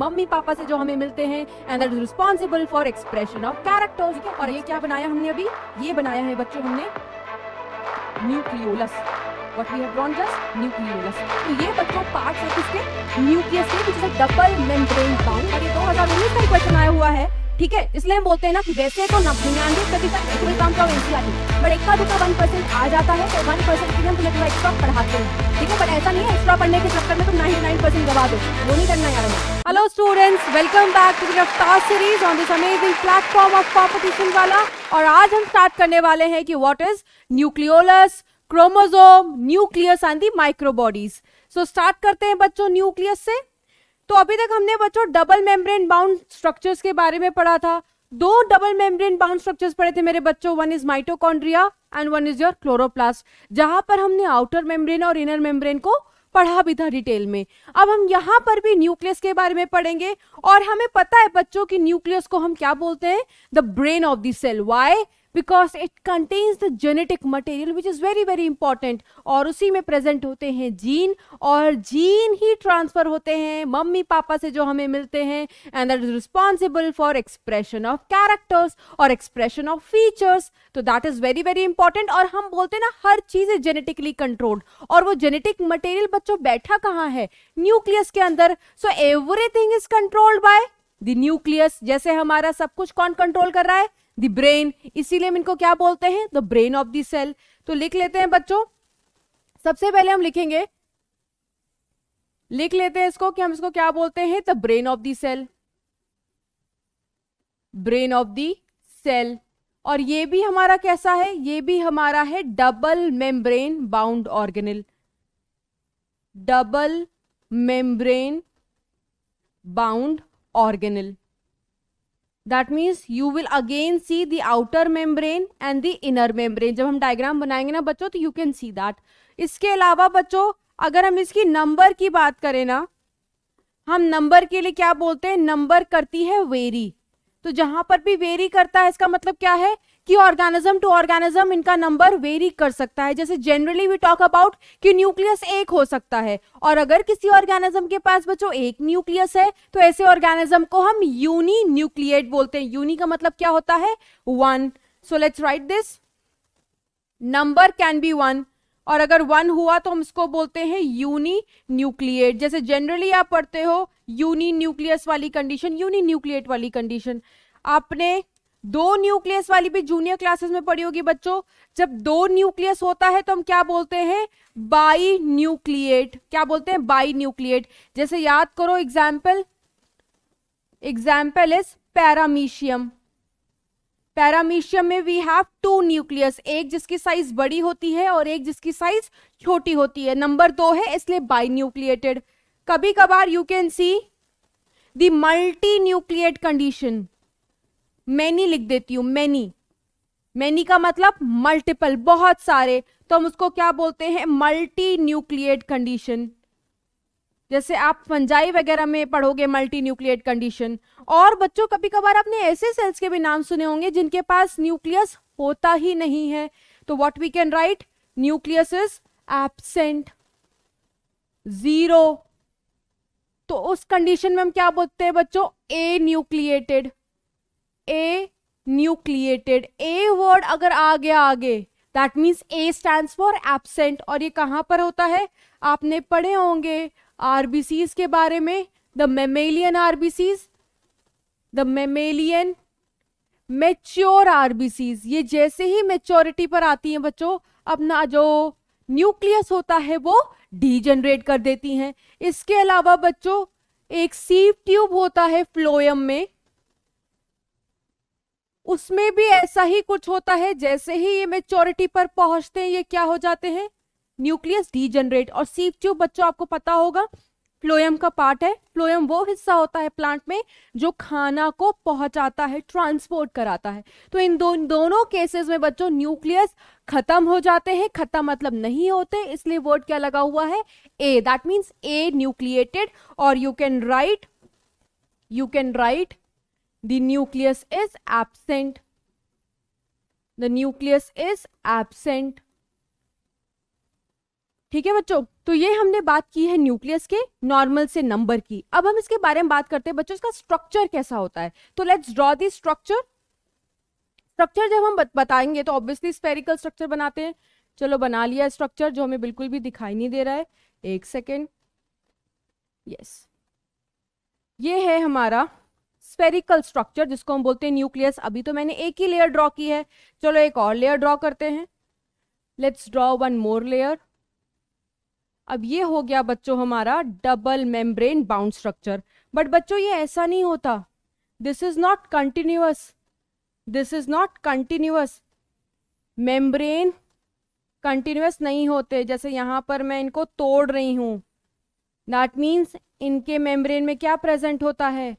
Mummy papa से जो हमें मिलते हैं and that is responsible for expression of character और ये क्या बनाया हमने अभी ये बनाया है बच्चों हमने nucleolus what we have drawn just nucleolus तो ये बच्चों पार्ट्स है किसके न्यूक्लियस के which is a double membrane bound और ये 2019 का क्वेश्चन आया हुआ है ठीक है इसलिए हम बोलते हैं ना कि वैसे तो निन्यानवे प्रतिशत एक्चुअल काम का एन आती है बट एक्स्ट्रा जो वन परसेंट आ जाता है तो वन परसेंट के लिए हम तुम्हें थोड़ा एक्स्ट्रा पढ़ाते हैं ठीक है बट ऐसा नहीं है एक्स्ट्रा पढ़ने के चक्कर में तुम नाइन नाइन परसेंट गवा दो वो नहीं करना यार hello students welcome back to Raftaar series on this amazing platform of competition वाला और आज हम स्टार्ट करने वाले हैं कि what is nucleolus chromosome nucleus and the microbodies so start करते हैं बच्चों न्यूक्लियस से तो अभी तक हमने बच्चों डबल मेम्ब्रेन बाउंड स्ट्रक्चर्स के बारे में पढ़ा था दो डबल मेम्ब्रेन बाउंड स्ट्रक्चर्स पढ़े थे मेरे बच्चों one is mitochondria and one is your chloroplast जहां पर हमने आउटर मेम्ब्रेन और इनर मेम्ब्रेन को पढ़ा भी था डिटेल में अब हम यहाँ पर भी न्यूक्लियस के बारे में पढ़ेंगे और हमें पता है बच्चों की न्यूक्लियस को हम क्या बोलते हैं the brain of the cell why because it contains the genetic material which is very very important और उसी में प्रेजेंट होते हैं जीन और जीन ही ट्रांसफ़र होते हैं मम्मी पापा से जो हमें मिलते हैं and that is responsible for expression of characters और एक्सप्रेशन ऑफ फीचर्स तो that is very very important और हम बोलते हैं ना हर चीज़ इज जेनेटिकली कंट्रोल्ड और वो जेनेटिक मटेरियल बच्चों बैठा कहाँ है न्यूक्लियस के अंदर so everything is controlled by the nucleus जैसे हमारा सब कुछ कौन कंट्रोल कर रहा है द ब्रेन इसीलिए हम इनको क्या बोलते हैं the brain of the cell तो लिख लेते हैं बच्चों सबसे पहले हम लिखेंगे लिख लेते हैं इसको कि हम इसको क्या बोलते हैं the brain of the cell brain of the cell और ये भी हमारा कैसा है ये भी हमारा है double membrane bound organelle double membrane bound organelle that means you will again see the outer membrane and the inner membrane जब हम डायग्राम बनाएंगे ना बच्चों तो यू कैन सी दैट इसके अलावा बच्चों अगर हम इसकी नंबर की बात करें ना हम नंबर के लिए क्या बोलते हैं नंबर करती है वेरी तो जहां पर भी वेरी करता है इसका मतलब क्या है कि ऑर्गेनिज्म टू ऑर्गेनिज्म इनका नंबर वेरी कर सकता है जैसे जनरली वी टॉक अबाउट कि न्यूक्लियस एक हो सकता है और अगर किसी ऑर्गेनिज्म के पास बच्चों एक न्यूक्लियस है तो ऐसे ऑर्गेनिज्म को हम यूनि न्यूक्लिएट बोलते हैं यूनि का मतलब क्या होता है one so let's write this number can be one और अगर वन हुआ तो हम इसको बोलते हैं यूनि न्यूक्लिएट जैसे जनरली आप पढ़ते हो यूनि न्यूक्लियस वाली कंडीशन यूनि न्यूक्लिएट वाली कंडीशन आपने दो न्यूक्लियस वाली भी जूनियर क्लासेस में पढ़ी होगी बच्चों जब दो न्यूक्लियस होता है तो हम क्या बोलते हैं बाई न्यूक्लिएट क्या बोलते हैं बाई न्यूक्लिएट जैसे याद करो example example is paramecium paramecium में वी हैव टू न्यूक्लियस एक जिसकी साइज बड़ी होती है और एक जिसकी साइज छोटी होती है नंबर दो है इसलिए बाई न्यूक्लिएटेड कभी कभार you can see the multinucleate condition many लिख देती हूँ मैनी मैनी का मतलब मल्टीपल बहुत सारे तो हम उसको क्या बोलते हैं मल्टी न्यूक्लिएट कंडीशन जैसे आप फंजाई वगैरह में पढ़ोगे मल्टी न्यूक्लिएट कंडीशन और बच्चों कभी कभार आपने ऐसे सेल्स के भी नाम सुने होंगे जिनके पास न्यूक्लियस होता ही नहीं है तो what we can write nucleus is absent zero तो उस कंडीशन में हम क्या बोलते हैं बच्चों anucleated anucleated A word अगर आ गया आगे that means A stand for absent और ये कहाँ पर होता है आपने पढ़े होंगे आरबीसीज के बारे में the mammalian RBCs the mammalian mature RBCs ये जैसे ही मेच्योरिटी पर आती हैं बच्चों अपना जो न्यूक्लियस होता है वो डीजनरेट कर देती हैं इसके अलावा बच्चों एक सीव ट्यूब होता है फ्लोयम में उसमें भी ऐसा ही कुछ होता है जैसे ही ये मेच्योरिटी पर पहुंचते हैं ये क्या हो जाते हैं न्यूक्लियस डीजनरेट और सीव ट्यूब बच्चों आपको पता होगा फ्लोयम का पार्ट है फ्लोयम वो हिस्सा होता है प्लांट में जो खाना को पहुंचाता है ट्रांसपोर्ट कराता है तो इन दो दोनों केसेस में बच्चों न्यूक्लियस खत्म हो जाते हैं खत्म मतलब नहीं होते इसलिए वर्ड क्या लगा हुआ है A that means anucleated और you can write you can write the nucleus is absent the nucleus is absent ठीक है बच्चों तो ये हमने बात की है न्यूक्लियस के नॉर्मल से नंबर की अब हम इसके बारे में बात करते हैं बच्चों इसका स्ट्रक्चर कैसा होता है तो let's draw the structure structure जब हम बताएंगे तो ऑब्वियसली स्पेरिकल स्ट्रक्चर बनाते हैं चलो बना लिया स्ट्रक्चर जो हमें बिल्कुल भी दिखाई नहीं दे रहा है एक सेकेंड यस yes. ये है हमारा स्पेरिकल स्ट्रक्चर जिसको हम बोलते हैं न्यूक्लियस अभी तो मैंने एक ही लेयर ड्रॉ की है चलो एक और लेयर ड्रॉ करते हैं let's draw one more layer अब ये हो गया बच्चों हमारा double membrane bound structure but बच्चों ये ऐसा नहीं होता this is not continuous this is not continuous membrane continuous नहीं होते जैसे यहां पर मैं इनको तोड़ रही हूं दैट मीन्स इनके मेम्ब्रेन में क्या प्रेजेंट होता है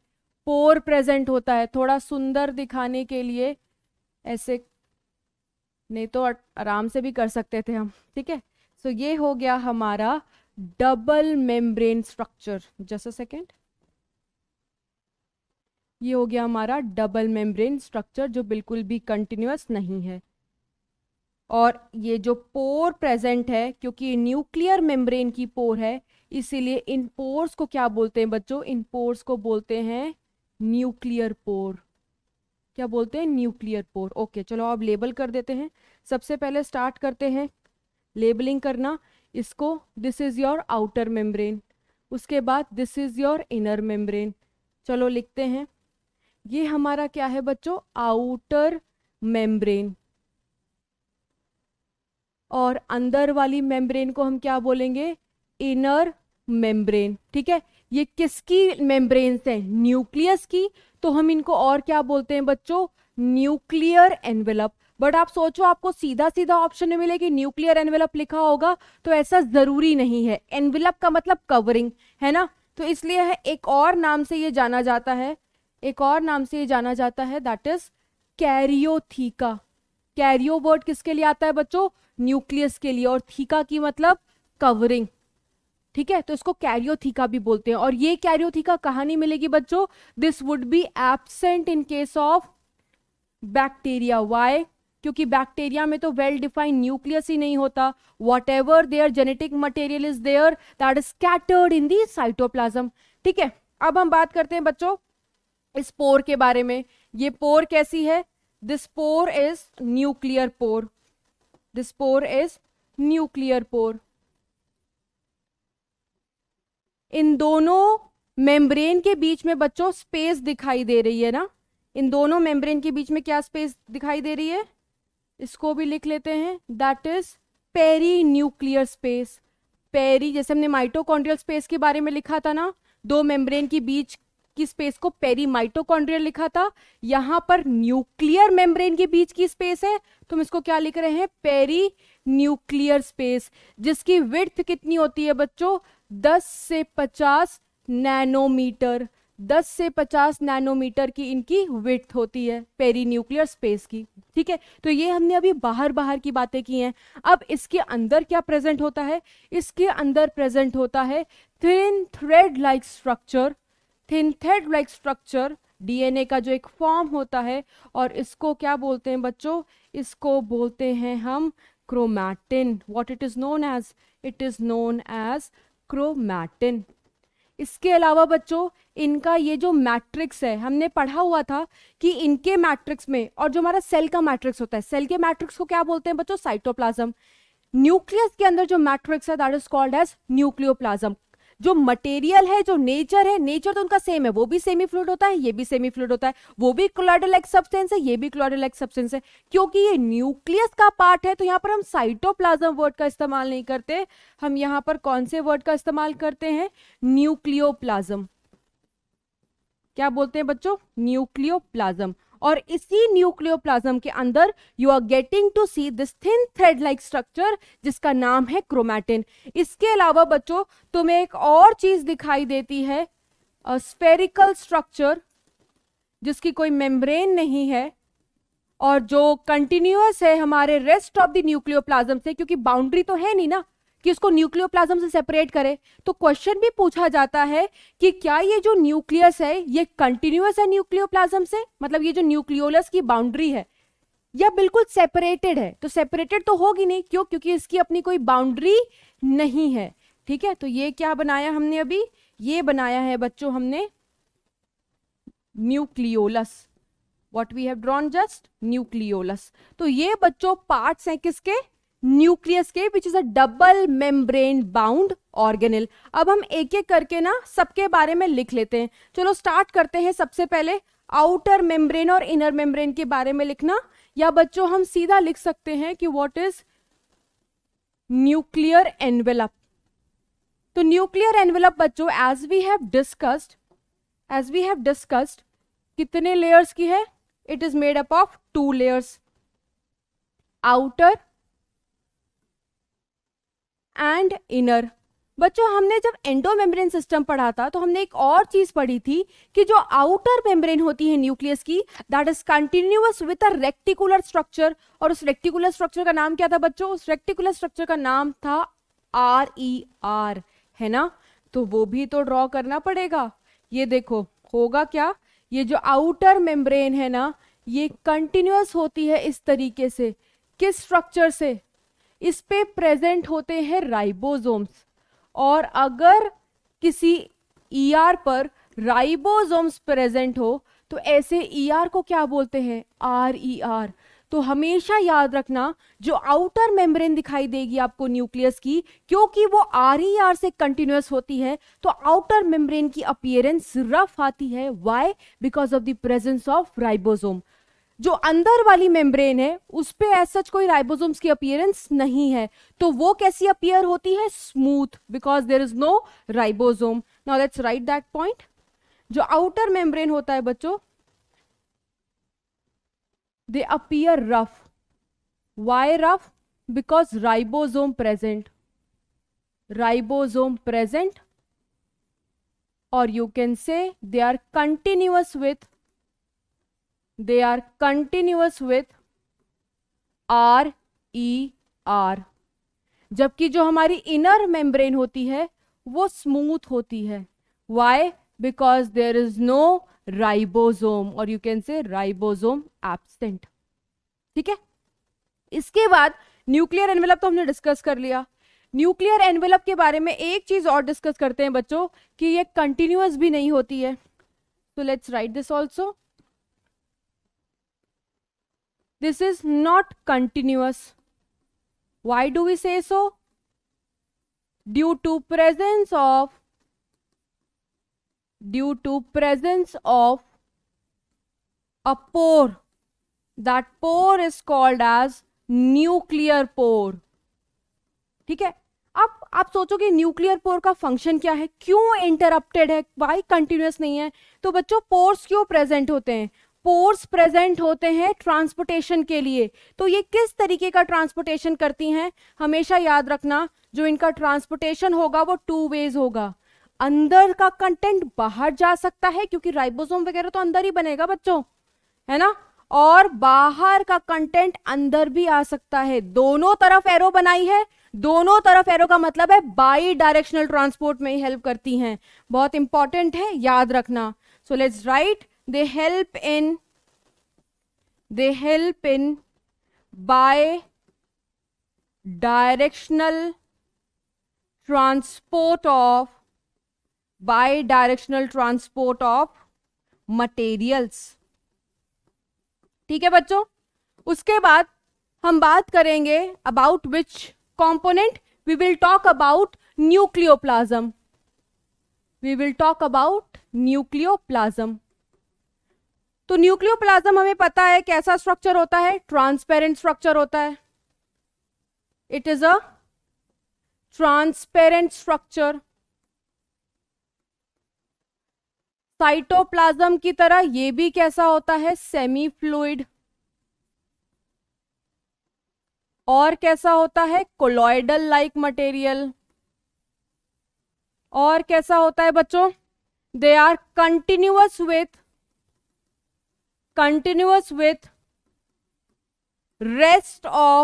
पोर प्रेजेंट होता है थोड़ा सुंदर दिखाने के लिए ऐसे नहीं तो आराम से भी कर सकते थे हम ठीक है सो ये हो गया हमारा double membrane structure just a second ये हो गया हमारा डबल मेम्ब्रेन स्ट्रक्चर जो बिल्कुल भी कंटिन्यूस नहीं है और ये जो पोर प्रेजेंट है क्योंकि न्यूक्लियर मेम्ब्रेन की पोर है इसीलिए इन पोर्स को क्या बोलते हैं बच्चों इन पोर्स को बोलते हैं न्यूक्लियर पोर क्या बोलते हैं न्यूक्लियर पोर ओके चलो अब लेबल कर देते हैं सबसे पहले स्टार्ट करते हैं लेबलिंग करना इसको this is your outer membrane उसके बाद this is your inner membrane चलो लिखते हैं ये हमारा क्या है बच्चों आउटर मेम्ब्रेन और अंदर वाली मेम्ब्रेन को हम क्या बोलेंगे इनर मेम्ब्रेन ठीक है ये किसकी मेम्ब्रेन है न्यूक्लियस की तो हम इनको और क्या बोलते हैं बच्चों न्यूक्लियर एनवेलप बट आप सोचो आपको सीधा सीधा ऑप्शन में मिलेगी न्यूक्लियर एनवेलप लिखा होगा तो ऐसा जरूरी नहीं है एनवेलप का मतलब कवरिंग है ना तो इसलिए है एक और नाम से ये जाना जाता है एक और नाम से ये जाना जाता है that is karyotheca karyo word किसके लिए आता है बच्चों न्यूक्लियस के लिए और थीका की मतलब कवरिंग ठीक है तो इसको कैरियोथीका भी बोलते हैं और ये कैरियोथीका कहा नहीं मिलेगी बच्चों this would be absent in case of bacteria why क्योंकि बैक्टीरिया में तो वेल डिफाइंड न्यूक्लियस ही नहीं होता whatever there genetic material is there that is scattered in the cytoplasm ठीक है अब हम बात करते हैं बच्चों इस पोर के बारे में ये पोर कैसी है this pore is nuclear pore this pore is nuclear pore इन दोनों मेम्ब्रेन के बीच में बच्चों स्पेस दिखाई दे रही है ना इन दोनों मेम्ब्रेन के बीच में क्या स्पेस दिखाई दे रही है इसको भी लिख लेते हैं that is perinuclear space peri जैसे हमने माइटोकॉन्ड्रियल स्पेस के बारे में लिखा था ना दो मेम्ब्रेन के बीच की स्पेस को पेरी माइटोकॉन्ड्रियल लिखा था यहाँ पर न्यूक्लियर मेम्ब्रेन के बीच की स्पेस है तो हम इसको क्या लिख रहे हैं पेरी न्यूक्लियर स्पेस जिसकी विर्थ कितनी होती है बच्चों 10 से 50 नैनोमीटर 10 से 50 नैनोमीटर की इनकी विथ होती है पेरी न्यूक्लियर स्पेस की ठीक है तो ये हमने अभी बाहर बाहर की बातें की हैं अब इसके अंदर क्या प्रेजेंट होता है इसके अंदर प्रेजेंट होता है thin thread like structure thin thread like structure DNA का जो एक फॉर्म होता है और इसको क्या बोलते हैं बच्चों इसको बोलते हैं हम chromatin what it is known as it is known as chromatin इसके अलावा बच्चों इनका ये जो मैट्रिक्स है हमने पढ़ा हुआ था कि इनके मैट्रिक्स में और जो हमारा सेल का मैट्रिक्स होता है सेल के मैट्रिक्स को क्या बोलते हैं बच्चों साइटोप्लाज्म न्यूक्लियस के अंदर जो मैट्रिक्स है that is called as nucleoplasm जो मटेरियल है जो नेचर है नेचर तो उनका सेम है वो भी सेमी फ्लूड होता है ये भी सेमी फ्लूड होता है वो भी क्लोडल एक्स सब्सटेंस है ये भी क्लोडल एक्स सब्सटेंस है क्योंकि ये न्यूक्लियस का पार्ट है तो यहाँ पर हम साइटोप्लाज्म वर्ड का इस्तेमाल नहीं करते हम यहाँ पर कौन से वर्ड का इस्तेमाल करते हैं न्यूक्लियोप्लाज्म क्या बोलते हैं बच्चों न्यूक्लियोप्लाज्म और इसी न्यूक्लियोप्लाज्म के अंदर you are getting to see this thin thread like structure जिसका नाम है क्रोमैटिन इसके अलावा बच्चों तुम्हें एक और चीज दिखाई देती है स्फेरिकल स्ट्रक्चर जिसकी कोई मेम्ब्रेन नहीं है और जो कंटिन्यूस है हमारे रेस्ट ऑफ द न्यूक्लियोप्लाज्म से क्योंकि बाउंड्री तो है नहीं ना कि उसको न्यूक्लियोप्लाज्म से सेपरेट करे तो क्वेश्चन भी पूछा जाता है कि क्या ये जो न्यूक्लियस है ये कंटिन्यूस है न्यूक्लियोप्लाज्म से मतलब ये जो न्यूक्लियोलस की बाउंड्री है या बिल्कुल सेपरेटेड है तो सेपरेटेड तो होगी नहीं क्यों क्योंकि इसकी अपनी कोई बाउंड्री नहीं है ठीक है तो ये क्या बनाया हमने अभी ये बनाया है बच्चों हमने nucleolus what we have drawn just nucleolus तो ये बच्चों पार्ट्स हैं किसके न्यूक्लियस के which is a double membrane bound organelle अब हम एक एक करके ना सबके बारे में लिख लेते हैं चलो स्टार्ट करते हैं सबसे पहले आउटर मेम्ब्रेन और इनर मेम्ब्रेन के बारे में लिखना या बच्चों हम सीधा लिख सकते हैं कि व्हाट इज न्यूक्लियर एनवेलप तो न्यूक्लियर एनवेलप बच्चों as we have discussed as we have discussed कितने लेयर्स की है it is made up of two layers outer and inner बच्चों हमने जब एंडोमेम्ब्रेन सिस्टम पढ़ा था तो हमने एक और चीज पढ़ी थी कि जो आउटर मेम्ब्रेन होती है न्यूक्लियस की that is continuous with a reticular structure और उस रेक्टिकुलर स्ट्रक्चर का नाम क्या था बच्चों उस रेक्टिकुलर स्ट्रक्चर का नाम था आर ई आर है ना तो वो भी तो ड्रॉ करना पड़ेगा ये देखो होगा क्या ये जो आउटर मेम्ब्रेन है ना ये कंटिन्यूस होती है इस तरीके से किस स्ट्रक्चर से इस पे प्रेजेंट होते हैं राइबोसोम्स और अगर किसी ईआर e ER पर राइबोसोम्स प्रेजेंट हो तो ऐसे ईआर e ER को क्या बोलते हैं आर ई आर तो हमेशा याद रखना जो आउटर मेम्ब्रेन दिखाई देगी आपको न्यूक्लियस की क्योंकि वो आर ई आर से कंटिन्यूस होती है तो आउटर मेम्ब्रेन की अपियरेंस रफ आती है why because of the presence of ribosome जो अंदर वाली मेम्ब्रेन है उस पर एज सच कोई राइबोसोम्स की अपियरेंस नहीं है तो वो कैसी अपियर होती है smooth because there is no ribosome now let's write that point जो आउटर मेम्ब्रेन होता है बच्चों they appear rough why rough because ribosome present ribosome present और you can say they are continuous with they are continuous with R E R जबकि जो हमारी inner membrane होती है वो स्मूथ होती है why because there is no ribosome और you can say ribosome absent ठीक है इसके बाद न्यूक्लियर एनवेलप तो हमने डिस्कस कर लिया न्यूक्लियर एनवेलप के बारे में एक चीज और डिस्कस करते हैं बच्चों कि ये कंटिन्यूस भी नहीं होती है तो let's write this also this is not continuous. Why do we say so? Due to presence of due to presence of a pore. That pore is called as nuclear pore ठीक है अब आप सोचोगे न्यूक्लियर पोर का function क्या है क्यों interrupted है वाई कंटिन्यूस नहीं है तो बच्चों पोर्स क्यों प्रेजेंट होते हैं पोर्स प्रेजेंट होते हैं ट्रांसपोर्टेशन के लिए तो ये किस तरीके का ट्रांसपोर्टेशन करती हैं हमेशा याद रखना जो इनका ट्रांसपोर्टेशन होगा वो टू वेज होगा अंदर का कंटेंट बाहर जा सकता है क्योंकि राइबोसोम वगैरह तो अंदर ही बनेगा बच्चों है ना और बाहर का कंटेंट अंदर भी आ सकता है दोनों तरफ एरो बनाई है दोनों तरफ एरो का मतलब है बाई डायरेक्शनल ट्रांसपोर्ट में हेल्प करती हैं बहुत इंपॉर्टेंट है याद रखना so let's write they help in they help in by directional transport of by directional transport of materials ठीक है बच्चों उसके बाद हम बात करेंगे about which component we will talk about nucleoplasm we will talk about nucleoplasm तो nucleoplasm हमें पता है कैसा स्ट्रक्चर होता है ट्रांसपेरेंट स्ट्रक्चर होता है it is a transparent structure cytoplasm की तरह यह भी कैसा होता है सेमी फ्लूड और कैसा होता है कोलॉइडल लाइक मटेरियल और कैसा होता है बच्चों they are continuous with continuous with rest of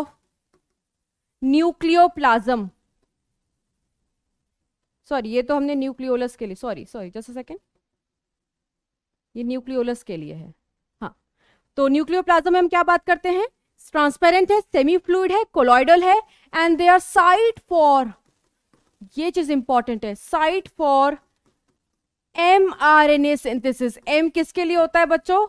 nucleoplasm sorry ye तो हमने न्यूक्लियोलस के लिए sorry sorry just a second ये न्यूक्लियोलस के लिए है हाँ तो न्यूक्लियोप्लाज्म में हम क्या बात करते हैं ट्रांसपेरेंट है सेमी फ्लूड है कोलॉइडल है and they are site for ये चीज इंपॉर्टेंट है site for M R N A synthesis M किसके लिए होता है बच्चों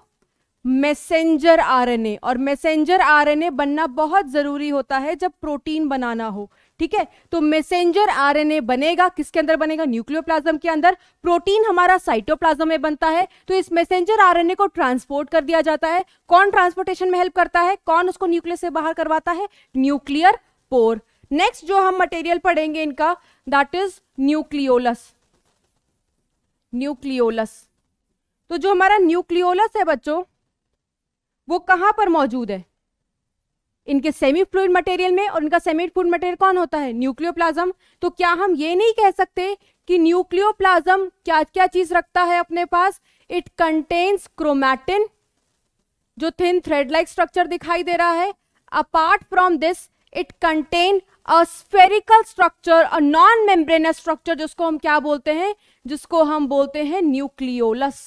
मैसेंजर आरएनए और मैसेंजर आरएनए बनना बहुत ज़रूरी होता है जब प्रोटीन बनाना हो ठीक है तो मैसेंजर आरएनए बनेगा किसके अंदर बनेगा न्यूक्लियोप्लाज्म के अंदर प्रोटीन हमारा साइटोप्लाज्म में बनता है तो इस मैसेंजर आरएनए को ट्रांसपोर्ट कर दिया जाता है कौन ट्रांसपोर्टेशन में हेल्प करता है कौन उसको न्यूक्लियस से बाहर करवाता है न्यूक्लियर पोर नेक्स्ट जो हम मटेरियल पढ़ेंगे इनका दैट इज न्यूक्लियोलस न्यूक्लियोलस तो जो हमारा न्यूक्लियोलस है बच्चों वो कहाँ पर मौजूद है इनके सेमी फ्लूड मटेरियल में और इनका सेमी फ्लूड मटेरियल कौन होता है न्यूक्लियोप्लाज्म तो क्या हम ये नहीं कह सकते कि न्यूक्लियोप्लाज्म क्या क्या चीज रखता है अपने पास इट कंटेन्स क्रोमैटिन जो थिन थ्रेड लाइक स्ट्रक्चर दिखाई दे रहा है apart from this it contain a spherical structure a non membranous structure जिसको हम क्या बोलते हैं जिसको हम बोलते हैं न्यूक्लियोलस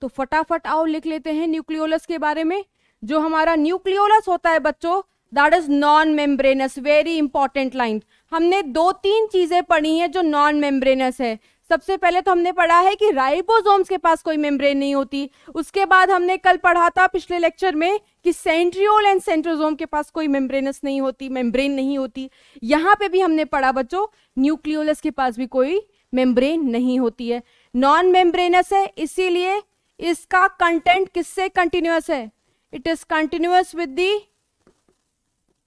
तो फटाफट आओ लिख लेते हैं न्यूक्लियोलस के बारे में जो हमारा न्यूक्लियोलस होता है बच्चों that is non membranous very important line हमने दो तीन चीजें पढ़ी हैं जो नॉन मेम्ब्रेनस है सबसे पहले तो हमने पढ़ा है कि राइबोसोम्स के पास कोई मेम्ब्रेन नहीं होती उसके बाद हमने कल पढ़ा था पिछले लेक्चर में कि सेंट्रियोल एंड सेंट्रोजोम के पास कोई मेम्ब्रेनस नहीं होती मेम्ब्रेन नहीं होती यहाँ पे भी हमने पढ़ा बच्चों न्यूक्लियोलस के पास भी कोई मेम्ब्रेन नहीं होती है नॉन मेम्ब्रेनस है इसीलिए इसका कंटेंट किससे कंटिन्यूस है it is continuous with the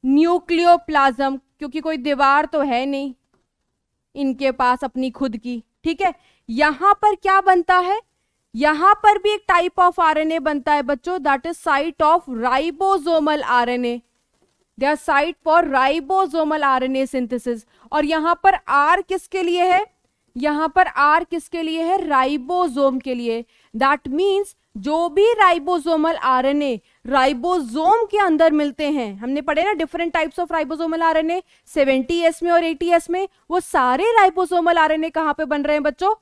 nucleoplasm क्योंकि कोई दीवार तो है नहीं इनके पास अपनी खुद की ठीक है यहां पर क्या बनता है यहां पर भी एक टाइप ऑफ आरएनए बनता है बच्चों that is site of ribosomal RNA they are site for ribosomal RNA synthesis और यहां पर आर किसके लिए है यहां पर आर किसके लिए है राइबोसोम के लिए दैट मीन्स जो भी राइबोसोमल आरएनए राइबोसोम के अंदर मिलते हैं हमने पढ़े ना different types of ribosomal RNA 70s में और 80s में वो सारे राइबोसोमल आरएनए कहाँ पे बन रहे हैं बच्चों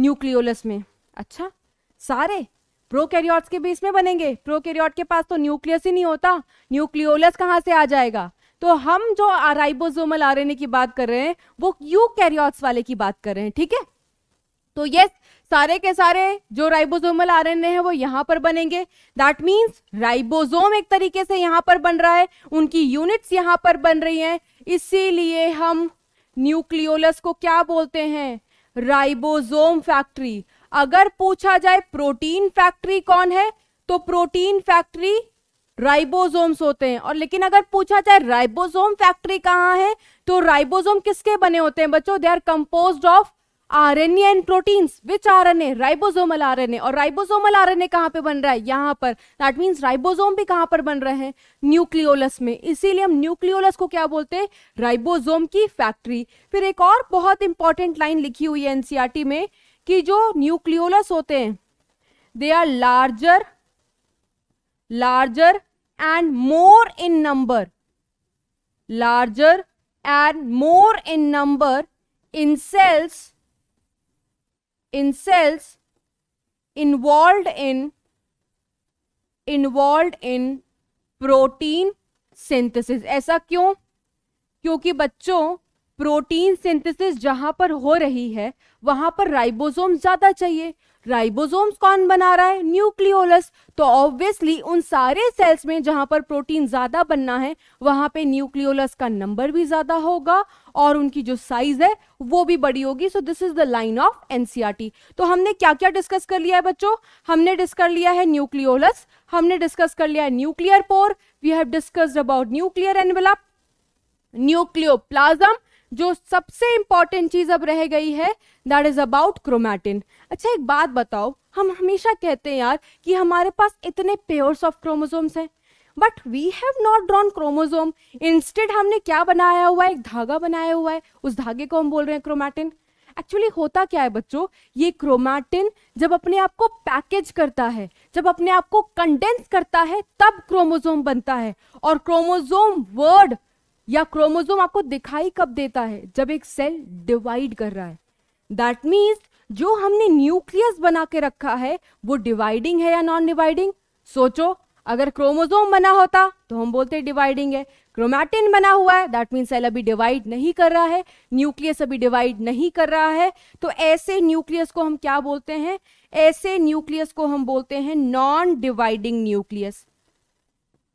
न्यूक्लियोलस में अच्छा सारे प्रोकैरियोट्स के बीच में बनेंगे प्रोकैरियोट के पास तो न्यूक्लियस ही नहीं होता न्यूक्लियोलस कहां से आ जाएगा तो हम जो राइबोसोमल आरएनए की बात कर रहे हैं वो यू कैरियोट्स वाले की बात कर रहे हैं ठीक है तो ये सारे के सारे जो राइबोसोमल आरएनए हैं वो यहां पर बनेंगे दैट मींस राइबोसोम एक तरीके से यहां पर बन रहा है उनकी यूनिट्स यहां पर बन रही हैं इसीलिए हम न्यूक्लियोलस को क्या बोलते हैं राइबोसोम फैक्ट्री अगर पूछा जाए प्रोटीन फैक्ट्री कौन है तो प्रोटीन फैक्ट्री राइबोसोम्स होते हैं और लेकिन अगर पूछा जाए राइबोसोम फैक्ट्री कहाँ है तो राइबोसोम किसके बने होते हैं बच्चों they are compose of R N and protein which R N A ribosomal R N A और राइबोसोमल आर एन ए कहाँ पे बन रहा है यहाँ पर दैट मीन्स राइबोसोम भी कहाँ पर बन रहे हैं न्यूक्लियोलस में इसीलिए हम न्यूक्लियोलस को क्या बोलते हैं राइबोसोम की फैक्ट्री फिर एक और बहुत इंपॉर्टेंट लाइन लिखी हुई है एनसीईआरटी e में कि जो न्यूक्लियोलस होते हैं they are larger larger and more in number larger and more in number in cells in cells involve in involve in protein synthesis ऐसा क्यों क्योंकि बच्चों प्रोटीन सिंथेसिस जहां पर हो रही है वहां पर राइबोसोम ज्यादा चाहिए राइबोसोम्स कौन बना रहा है न्यूक्लियोलस तो ऑब्वियसली उन सारे सेल्स में जहां पर प्रोटीन ज्यादा बनना है वहां पे न्यूक्लियोलस का नंबर भी ज्यादा होगा और उनकी जो साइज है वो भी बड़ी होगी so this is the line of NCERT तो हमने क्या क्या डिस्कस कर लिया है बच्चों हमने डिस्कस कर लिया है न्यूक्लियोलस हमने डिस्कस कर लिया है nuclear pore we have discussed about nuclear envelope nucleoplasm जो सबसे इंपॉर्टेंट चीज़ अब रह गई है दैट इज़ अबाउट क्रोमैटिन अच्छा एक बात बताओ हम हमेशा कहते हैं यार कि हमारे पास इतने पेयर्स ऑफ क्रोमोजोम्स हैं but we have not drawn chromosome instead हमने क्या बनाया हुआ है एक धागा बनाया हुआ है उस धागे को हम बोल रहे हैं क्रोमैटिन एक्चुअली होता क्या है बच्चों ये क्रोमैटिन जब अपने आप को पैकेज करता है जब अपने आप को कंडेंस करता है तब क्रोमोजोम बनता है और क्रोमोजोम वर्ड या क्रोमोजोम आपको दिखाई कब देता है जब एक सेल डिवाइड कर रहा है दैट मीन्स जो हमने न्यूक्लियस बना के रखा है वो डिवाइडिंग है या नॉन डिवाइडिंग सोचो अगर क्रोमोजोम बना होता तो हम बोलते डिवाइडिंग है क्रोमैटिन बना हुआ है दैट मीन सेल अभी डिवाइड नहीं कर रहा है न्यूक्लियस अभी डिवाइड नहीं कर रहा है तो ऐसे न्यूक्लियस को हम क्या बोलते हैं ऐसे न्यूक्लियस को हम बोलते हैं नॉन डिवाइडिंग न्यूक्लियस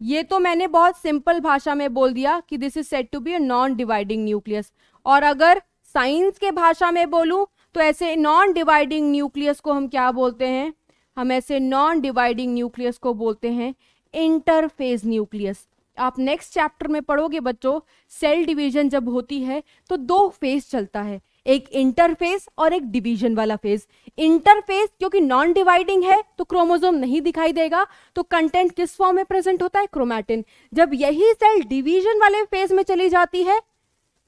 ये तो मैंने बहुत सिंपल भाषा में बोल दिया कि this is set to be a non dividing nucleus और अगर साइंस के भाषा में बोलूँ तो ऐसे नॉन डिवाइडिंग न्यूक्लियस को हम क्या बोलते हैं हम ऐसे नॉन डिवाइडिंग न्यूक्लियस को बोलते हैं इंटरफेज न्यूक्लियस आप नेक्स्ट चैप्टर में पढ़ोगे बच्चों सेल डिवीजन जब होती है तो दो फेज चलता है एक इंटरफेस और एक डिवीजन वाला फेज इंटरफेस क्योंकि नॉन डिवाइडिंग है तो क्रोमोजोम नहीं दिखाई देगा तो कंटेंट किस फॉर्म में प्रेजेंट होता है क्रोमैटिन जब यही सेल डिवीजन वाले फेज में चली जाती है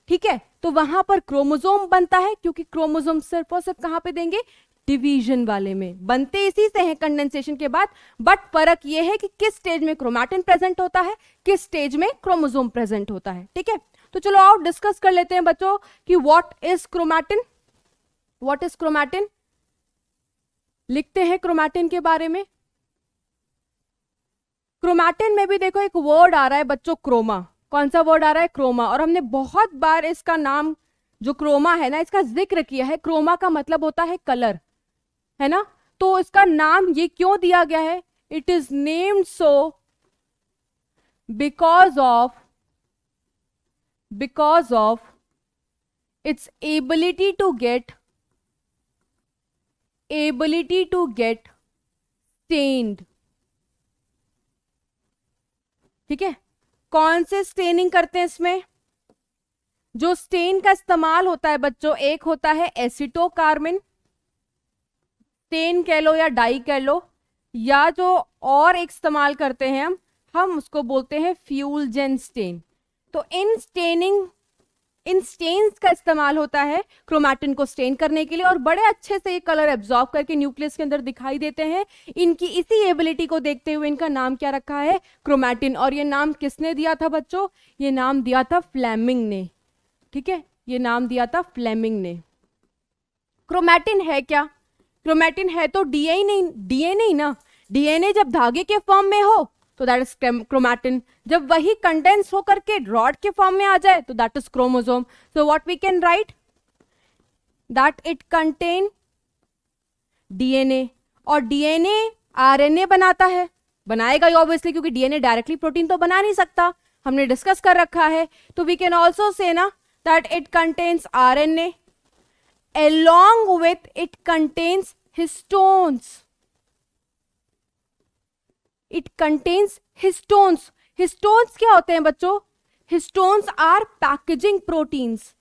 ठीक है तो वहां पर क्रोमोजोम बनता है क्योंकि क्रोमोजोम सिर्फ और सिर्फ कहां पे देंगे डिवीजन वाले में बनते इसी से हैं कंडेंसेशन के बाद बट फर्क यह है कि किस स्टेज में क्रोमैटिन प्रेजेंट होता है किस स्टेज में क्रोमोजोम प्रेजेंट होता है ठीक है तो चलो आओ डिस्कस कर लेते हैं बच्चों कि what is chromatin what is chromatin लिखते हैं क्रोमैटिन के बारे में क्रोमैटिन में भी देखो एक वर्ड आ रहा है बच्चों क्रोमा कौन सा वर्ड आ रहा है क्रोमा और हमने बहुत बार इसका नाम जो क्रोमा है ना इसका जिक्र किया है क्रोमा का मतलब होता है कलर है ना तो इसका नाम ये क्यों दिया गया है it is named so because of because of its ability to get ability to get stained ठीक है कौन से स्टेनिंग करते हैं इसमें जो स्टेन का इस्तेमाल होता है बच्चों एक होता है एसिटोकार्बिन स्टेन कह लो या डाई कह लो या जो और एक इस्तेमाल करते हैं हम हम उसको बोलते हैं फ्यूल जेन स्टेन तो इन स्टेनिंग इन स्टेन्स का इस्तेमाल होता है क्रोमैटिन को स्टेन करने के लिए और बड़े अच्छे से ये कलर एब्जॉर्व करके न्यूक्लियस के अंदर दिखाई देते हैं इनकी इसी एबिलिटी को देखते हुए इनका नाम क्या रखा है क्रोमैटिन और ये नाम किसने दिया था बच्चों ये नाम दिया था फ्लैमिंग ने ठीक है ये नाम दिया था फ्लैमिंग ने क्रोमैटिन है क्या क्रोमैटिन है तो डीए नहीं डीएनए ना डीएनए जब धागे के फॉर्म में हो तो दैट इज क्रोमैटिन जब वही कंडेंस होकर के रॉड के फॉर्म में आ जाए तो that is chromosome so what we can write that it contain DNA और डीएनए आरएनए बनाता है बनाएगा ही ऑब्वियसली क्योंकि डीएनए डायरेक्टली प्रोटीन तो बना नहीं सकता हमने डिस्कस कर रखा है तो वी कैन ऑल्सो से ना that it contains R N A with it contains histones it contains histones histones क्या होते हैं बच्चों हिस्टोन्स आर पैकेजिंग प्रोटीन्स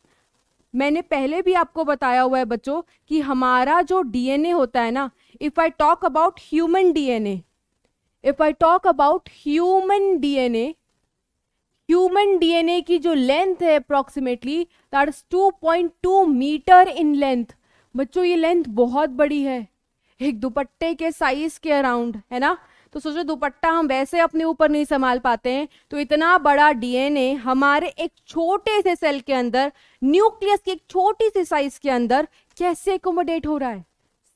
मैंने पहले भी आपको बताया हुआ है बच्चों कि हमारा जो डीएनए होता है ना if I talk about human DNA if I talk about human DNA human DNA की जो लेंथ है approximately that is two point two metre in length बच्चों ये लेंथ बहुत बड़ी है एक दुपट्टे के साइज के अराउंड है ना तो सोचो दुपट्टा हम वैसे अपने ऊपर नहीं संभाल पाते हैं तो इतना बड़ा डीएनए हमारे एक छोटे से सेल के अंदर न्यूक्लियस की एक छोटी सी साइज के अंदर कैसे एकोमोडेट हो रहा है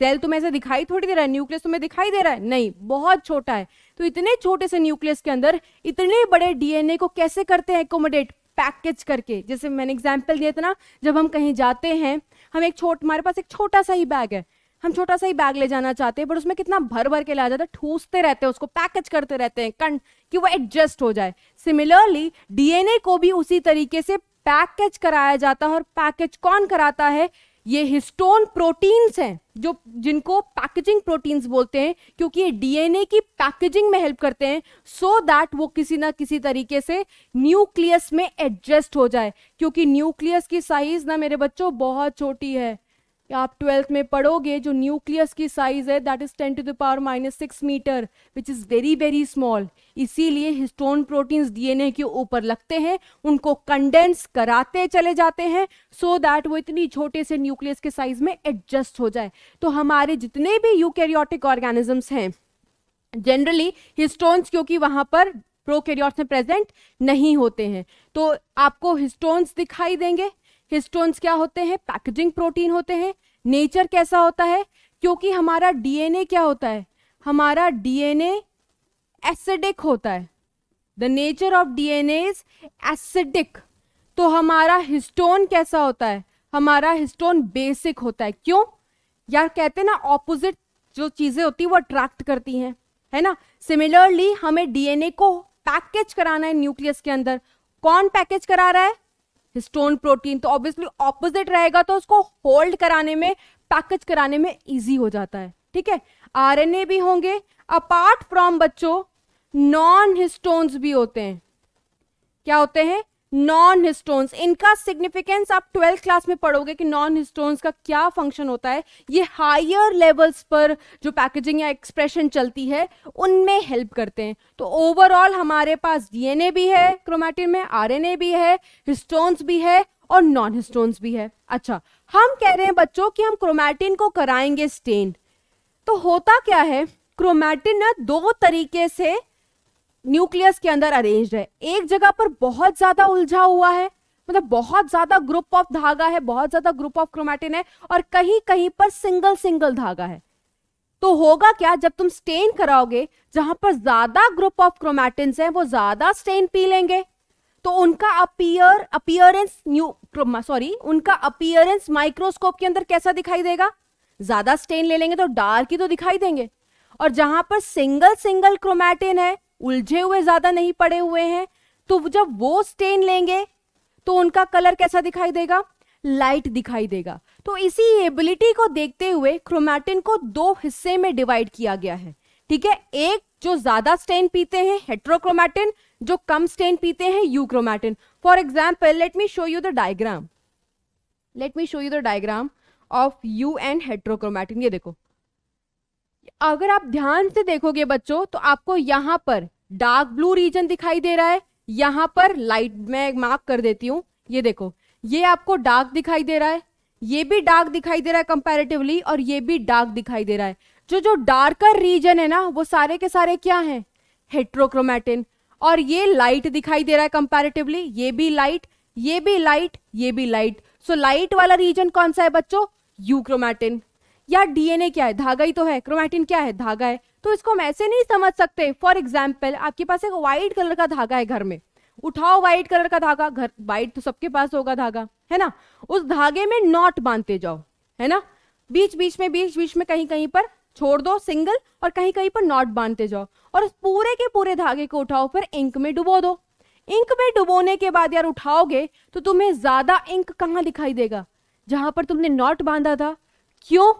सेल तुम्हें ऐसे दिखाई थोड़ी दे रहा है न्यूक्लियस तुम्हें दिखाई दे रहा है नहीं बहुत छोटा है तो इतने छोटे से न्यूक्लियस के अंदर इतने बड़े डीएनए को कैसे करते हैं एकोमोडेट पैकेज करके जैसे मैंने एग्जाम्पल दिया था ना जब हम कहीं जाते हैं हम एक छोट हमारे पास एक छोटा सा ही बैग है हम छोटा सा ही बैग ले जाना चाहते हैं पर उसमें कितना भर भर के ला जाता है ठूसते रहते हैं उसको पैकेज करते रहते हैं कंट कि वो एडजस्ट हो जाए सिमिलरली डीएनए को भी उसी तरीके से पैकेज कराया जाता है और पैकेज कौन कराता है ये हिस्टोन प्रोटीन्स हैं जो जिनको पैकेजिंग प्रोटीन्स बोलते हैं क्योंकि ये डीएनए की पैकेजिंग में हेल्प करते हैं सो so दैट वो किसी ना किसी तरीके से न्यूक्लियस में एडजस्ट हो जाए क्योंकि न्यूक्लियस की साइज ना मेरे बच्चों बहुत छोटी है आप ट्वेल्थ में पढ़ोगे जो न्यूक्लियस की साइज है that is ten to the power minus six metre which is very very small इसीलिए हिस्टोन प्रोटीन्स डीएनए के ऊपर लगते हैं उनको कंडेंस कराते चले जाते हैं सो so दैट वो इतनी छोटे से न्यूक्लियस के साइज में एडजस्ट हो जाए तो हमारे जितने भी यूकैरियोटिक ऑर्गेनिजम्स हैं जनरली हिस्टोन्स क्योंकि वहां पर प्रोकेरियोट्स में प्रेजेंट नहीं होते हैं तो आपको हिस्टोन्स दिखाई देंगे हिस्टोन्स क्या होते हैं पैकेजिंग प्रोटीन होते हैं नेचर कैसा होता है क्योंकि हमारा डीएनए क्या होता है हमारा डीएनए एसिडिक होता है the nature of DNA is acidic तो हमारा हिस्टोन कैसा होता है हमारा हिस्टोन बेसिक होता है क्यों यार कहते हैं ना ऑपोजिट जो चीज़ें होती है वो अट्रैक्ट करती हैं है ना सिमिलरली हमें डीएनए को पैकेज कराना है न्यूक्लियस के अंदर कौन पैकेज करा रहा है हिस्टोन प्रोटीन तो ऑब्वियसली ऑपोजिट रहेगा तो उसको होल्ड कराने में पैकेज कराने में ईजी हो जाता है ठीक है आरएनए भी होंगे अपार्ट फ्रॉम बच्चों नॉन हिस्टोन्स भी होते हैं क्या होते हैं नॉन हिस्टोन्स इनका सिग्निफिकेंस आप ट्वेल्थ क्लास में पढ़ोगे कि नॉन हिस्टोन्स का क्या फंक्शन होता है ये हायर लेवल्स पर जो पैकेजिंग या एक्सप्रेशन चलती है उनमें हेल्प करते हैं तो ओवरऑल हमारे पास डीएनए भी है क्रोमैटिन में आरएनए भी है हिस्टोन्स भी है और नॉन हिस्टोन्स भी है अच्छा हम कह रहे हैं बच्चों कि हम क्रोमैटिन को कराएंगे स्टेन तो होता क्या है क्रोमैटिन दो तरीके से न्यूक्लियस के अंदर अरेन्ज है एक जगह पर बहुत ज्यादा उलझा हुआ है मतलब बहुत ज्यादा ग्रुप ऑफ धागा है बहुत ज्यादा ग्रुप ऑफ क्रोमैटिन है और कहीं कहीं पर सिंगल सिंगल धागा है तो होगा क्या जब तुम स्टेन कराओगे जहां पर ज्यादा ग्रुप ऑफ क्रोमैटिन है वो ज्यादा स्टेन पी लेंगे तो उनका अपियर अपियरेंस न्यू सॉरी उनका अपियरेंस माइक्रोस्कोप के अंदर कैसा दिखाई देगा ज्यादा स्टेन ले लेंगे तो डार्क ही तो दिखाई देंगे और जहां पर सिंगल सिंगल क्रोमैटिन है उलझे हुए ज्यादा नहीं पड़े हुए हैं तो जब वो स्टेन लेंगे तो उनका कलर कैसा दिखाई देगा लाइट दिखाई देगा तो इसी एबिलिटी को देखते हुए क्रोमैटिन को दो हिस्से में डिवाइड किया गया है ठीक है एक जो ज्यादा स्टेन पीते हैं हेट्रोक्रोमैटिन जो कम स्टेन पीते हैं euchromatin for example let me show you the diagram let me show you the diagram of eu and heterochromatin ये देखो अगर आप ध्यान से देखोगे बच्चों तो आपको यहाँ पर डार्क ब्लू रीजन दिखाई दे रहा है यहाँ पर लाइट मैं मार्क कर देती हूँ ये देखो ये आपको डार्क दिखाई दे रहा है ये भी डार्क दिखाई दे रहा है कंपैरेटिवली और ये भी डार्क दिखाई दे रहा है जो जो डार्कर रीजन है ना वो सारे के सारे क्या है हेट्रोक्रोमैटिन और ये लाइट दिखाई दे रहा है कंपेरेटिवली ये भी लाइट ये भी लाइट ये भी लाइट सो लाइट वाला रीजन कौन सा है बच्चों यूक्रोमैटिन या डीएनए क्या है धागा ही तो है क्रोमैटिन क्या है धागा है तो इसको हम ऐसे नहीं समझ सकते फॉर एग्जाम्पल आपके पास एक व्हाइट कलर का धागा है घर में उठाओ व्हाइट कलर का धागा घर व्हाइट तो सबके पास होगा धागा है ना उस धागे में नॉट बांधते जाओ है ना बीच बीच में बीच बीच में कहीं कहीं पर छोड़ दो सिंगल और कहीं कहीं पर नॉट बांधते जाओ और उस पूरे के पूरे धागे को उठाओ फिर इंक में डुबो दो इंक में डुबोने के बाद यार उठाओगे तो तुम्हें ज्यादा इंक कहाँ दिखाई देगा जहां पर तुमने नॉट बांधा था क्यों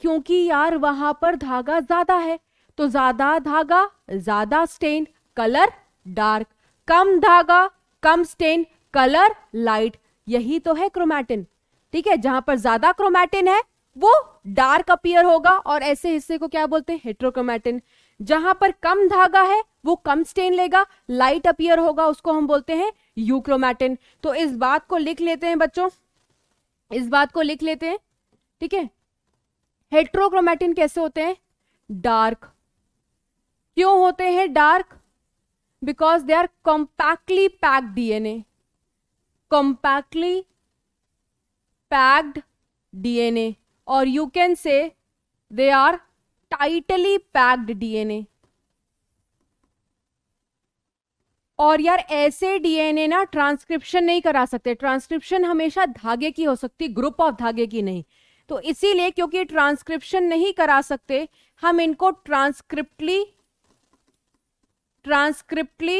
क्योंकि यार वहां पर धागा ज्यादा है तो ज्यादा धागा ज्यादा स्टेन कलर डार्क कम धागा कम स्टेन कलर लाइट यही तो है क्रोमैटिन ठीक है जहां पर ज्यादा क्रोमैटिन है वो डार्क अपियर होगा और ऐसे हिस्से को क्या बोलते हैं हेट्रोक्रोमैटिन जहां पर कम धागा है वो कम स्टेन लेगा लाइट अपियर होगा उसको हम बोलते हैं यूक्रोमैटिन तो इस बात को लिख लेते हैं बच्चों इस बात को लिख लेते हैं ठीक है हेट्रोक्रोमैटिन कैसे होते हैं डार्क क्यों होते हैं dark because they are compactly packed DNA compactly packed DNA और you can say they are tightly packed DNA और यार ऐसे डीएनए ना ट्रांसक्रिप्शन नहीं करा सकते ट्रांसक्रिप्शन हमेशा धागे की हो सकती ग्रुप ऑफ धागे की नहीं तो इसीलिए क्योंकि ट्रांसक्रिप्शन नहीं करा सकते हम इनको ट्रांसक्रिप्टली ट्रांसक्रिप्टली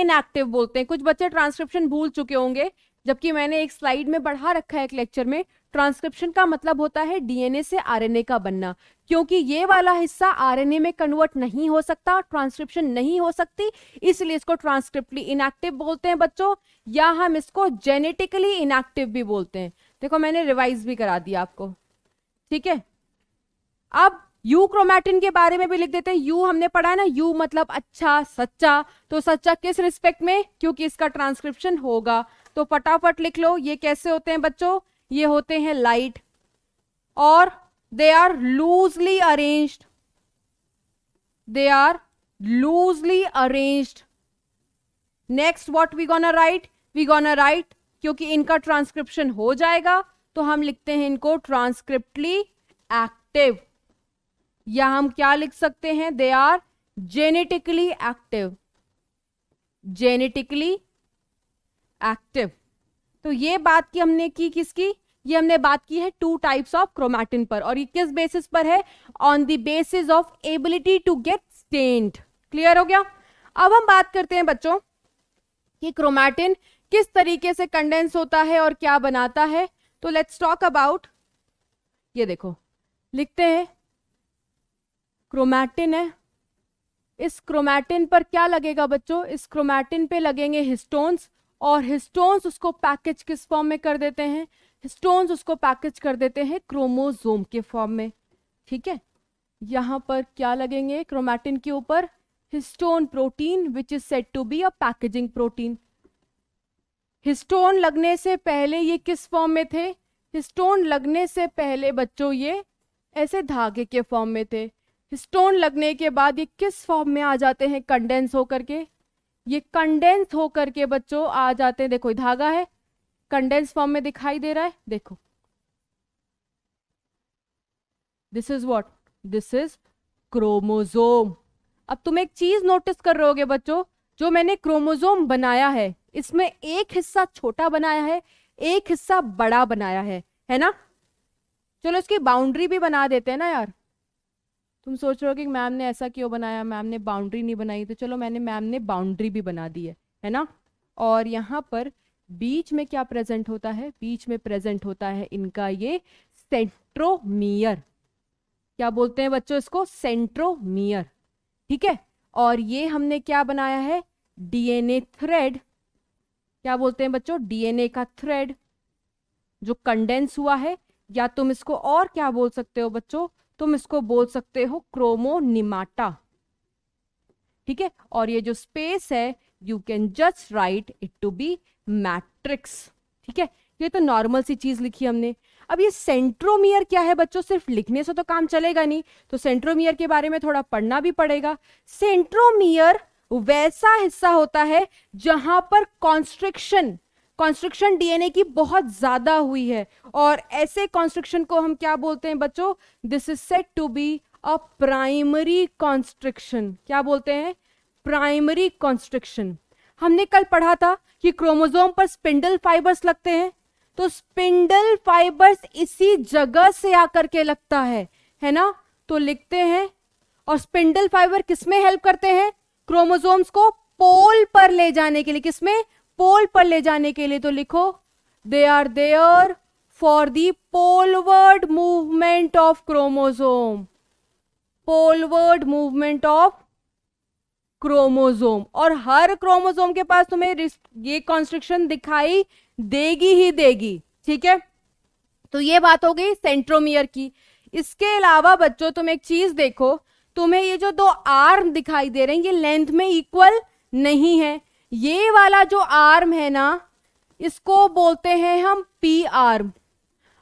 इनएक्टिव बोलते हैं कुछ बच्चे ट्रांसक्रिप्शन भूल चुके होंगे जबकि मैंने एक स्लाइड में बढ़ा रखा है एक लेक्चर में ट्रांसक्रिप्शन का मतलब होता है डीएनए से आरएनए का बनना क्योंकि ये वाला हिस्सा आरएनए में कन्वर्ट नहीं हो सकता ट्रांसक्रिप्शन नहीं हो सकती इसलिए इसको ट्रांसक्रिप्टली इनएक्टिव बोलते हैं बच्चों या हम इसको जेनेटिकली इनएक्टिव भी बोलते हैं देखो मैंने रिवाइज भी करा दिया आपको ठीक है अब यू क्रोमैटिन के बारे में भी लिख देते हैं यू हमने पढ़ा है ना यू मतलब अच्छा सच्चा तो सच्चा किस रिस्पेक्ट में क्योंकि इसका ट्रांसक्रिप्शन होगा तो फटाफट लिख लो ये कैसे होते हैं बच्चों ये होते हैं लाइट और they are loosely arrange they are loosely arrange next what we gonna write we gonna write क्योंकि इनका ट्रांसक्रिप्शन हो जाएगा तो हम लिखते हैं इनको ट्रांसक्रिप्टली एक्टिव या हम क्या लिख सकते हैं they are genetically active genetically active तो ये बात की हमने की किसकी ये हमने बात की है टू टाइप्स ऑफ क्रोमैटिन पर और ये किस बेसिस पर है on the basis of ability to get stained clear हो गया अब हम बात करते हैं बच्चों कि क्रोमैटिन किस तरीके से कंडेंस होता है और क्या बनाता है तो लेट्स टॉक अबाउट ये देखो लिखते हैं क्रोमैटिन है इस क्रोमैटिन पर क्या लगेगा बच्चों इस क्रोमैटिन पे लगेंगे हिस्टोन्स और हिस्टोन्स उसको पैकेज किस फॉर्म में कर देते हैं हिस्टोन्स उसको पैकेज कर देते हैं क्रोमोजोम के फॉर्म में ठीक है यहाँ पर क्या लगेंगे क्रोमैटिन के ऊपर histone protein which is set to be a packaging protein histone लगने से पहले ये किस फॉर्म में थे हिस्टोन लगने से पहले बच्चों ये ऐसे धागे के फॉर्म में थे हिस्टोन लगने के बाद ये किस फॉर्म में आ जाते हैं कंडेंस होकर के ये कंडेंस होकर के बच्चों आ जाते हैं देखो धागा है कंडेंस फॉर्म में दिखाई दे रहा है देखो this is what this is chromosome अब तुम एक चीज नोटिस कर रहे होगे बच्चों जो मैंने क्रोमोजोम बनाया है इसमें एक हिस्सा छोटा बनाया है एक हिस्सा बड़ा बनाया है है ना चलो इसकी बाउंड्री भी बना देते हैं ना यार तुम सोच रहे हो कि मैम ने ऐसा क्यों बनाया मैम ने बाउंड्री नहीं बनाई तो चलो मैंने मैम ने बाउंड्री भी बना दी है है ना और यहाँ पर बीच में क्या प्रेजेंट होता है बीच में प्रेजेंट होता है इनका ये सेंट्रोमियर क्या बोलते हैं बच्चों इसको सेंट्रोमियर ठीक है और ये हमने क्या बनाया है डीएनए थ्रेड क्या बोलते हैं बच्चों डीएनए का थ्रेड जो कंडेंस हुआ है या तुम इसको और क्या बोल सकते हो बच्चों तुम इसको बोल सकते हो क्रोमोनिमाटा ठीक है और ये जो स्पेस है you can just write it to be matrix ठीक है ये तो नॉर्मल सी चीज लिखी हमने अब ये सेंट्रोमियर क्या है बच्चों सिर्फ लिखने से तो काम चलेगा नहीं तो सेंट्रोमियर के बारे में थोड़ा पढ़ना भी पड़ेगा सेंट्रोमियर वैसा हिस्सा होता है जहां पर कॉन्स्ट्रिक्शन कॉन्स्ट्रिक्शन डीएनए की बहुत ज्यादा हुई है और ऐसे कॉन्स्ट्रिक्शन को हम क्या बोलते हैं बच्चों this is set to be a primary constriction क्या बोलते हैं प्राइमरी कॉन्स्ट्रिक्शन हमने कल पढ़ा था कि क्रोमोजोम पर स्पिंडल फाइबर्स लगते हैं तो स्पिंडल फाइबर्स इसी जगह से आकर के लगता है है ना तो लिखते हैं और स्पिंडल फाइबर किसमें हेल्प करते हैं क्रोमोजोम्स को पोल पर ले जाने के लिए किसमें पोल पर ले जाने के लिए तो लिखो they are there for the poleward movement of chromosome poleward movement of chromosome और हर क्रोमोजोम के पास तुम्हें ये कॉन्स्ट्रक्शन दिखाई देगी ही देगी ठीक है तो ये बात हो गई सेंट्रोमियर की इसके अलावा बच्चों तुम एक चीज देखो तुम्हें ये जो दो आर्म दिखाई दे रहे हैं ये लेंथ में इक्वल नहीं है ये वाला जो आर्म है ना इसको बोलते हैं हम पी आर्म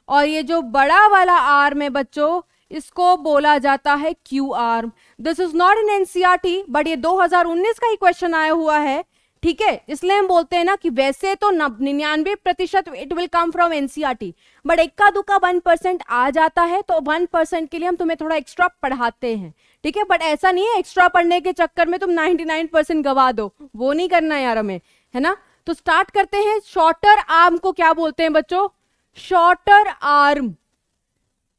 और ये जो बड़ा वाला आर्म है बच्चों इसको बोला जाता है q arm this is not an NCERT but ये 2019 का ही क्वेश्चन आया हुआ है ठीक है इसलिए हम बोलते हैं ना कि वैसे तो निन्यानवे प्रतिशत it will come from NCERT but इक्का दुक्का वन परसेंट आ जाता है तो वन परसेंट के लिए हम तुम्हें थोड़ा एक्स्ट्रा पढ़ाते हैं ठीक है बट ऐसा नहीं है एक्स्ट्रा पढ़ने के चक्कर में तुम नाइनटी नाइन परसेंट गवा दो वो नहीं करना यार हमें है ना तो स्टार्ट करते हैं शॉर्टर आर्म को क्या बोलते हैं बच्चों शॉर्टर आर्म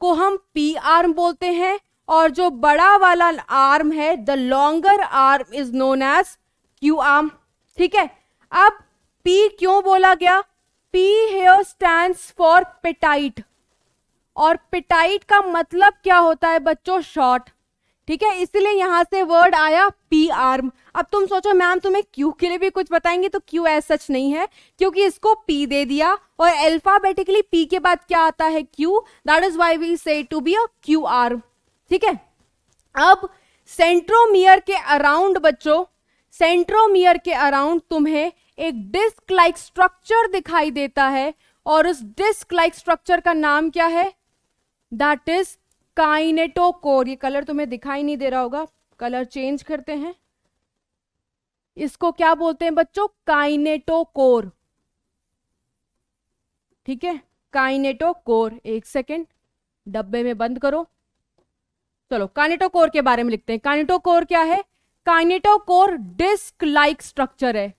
को हम पी आर्म बोलते हैं और जो बड़ा वाला आर्म है the longer arm is known as q arm ठीक है अब पी क्यों बोला गया p here stand for petite और पेटाइट का मतलब क्या होता है बच्चों शॉर्ट ठीक है इसलिए यहां से वर्ड आया पी आर्म अब तुम सोचो मैम तुम्हें क्यू के लिए भी कुछ बताएंगे तो क्यू एज सच नहीं है क्योंकि इसको पी दे दिया और अल्फाबेटिकली पी के बाद क्या आता है q that is why we say to be a q arm ठीक है अब सेंट्रोमियर के अराउंड बच्चों सेंट्रोमियर के अराउंड तुम्हें एक डिस्क लाइक स्ट्रक्चर दिखाई देता है और उस डिस्क लाइक स्ट्रक्चर का नाम क्या है दैट इज काइनेटोकोर ये कलर तुम्हें दिखाई नहीं दे रहा होगा कलर चेंज करते हैं इसको क्या बोलते हैं बच्चों काइनेटोकोर ठीक है काइनेटोकोर एक सेकेंड डब्बे में बंद करो चलो कोर के बारे में लिखते हैं कोर क्या है काइनेटोकोर डिस्क लाइक स्ट्रक्चर है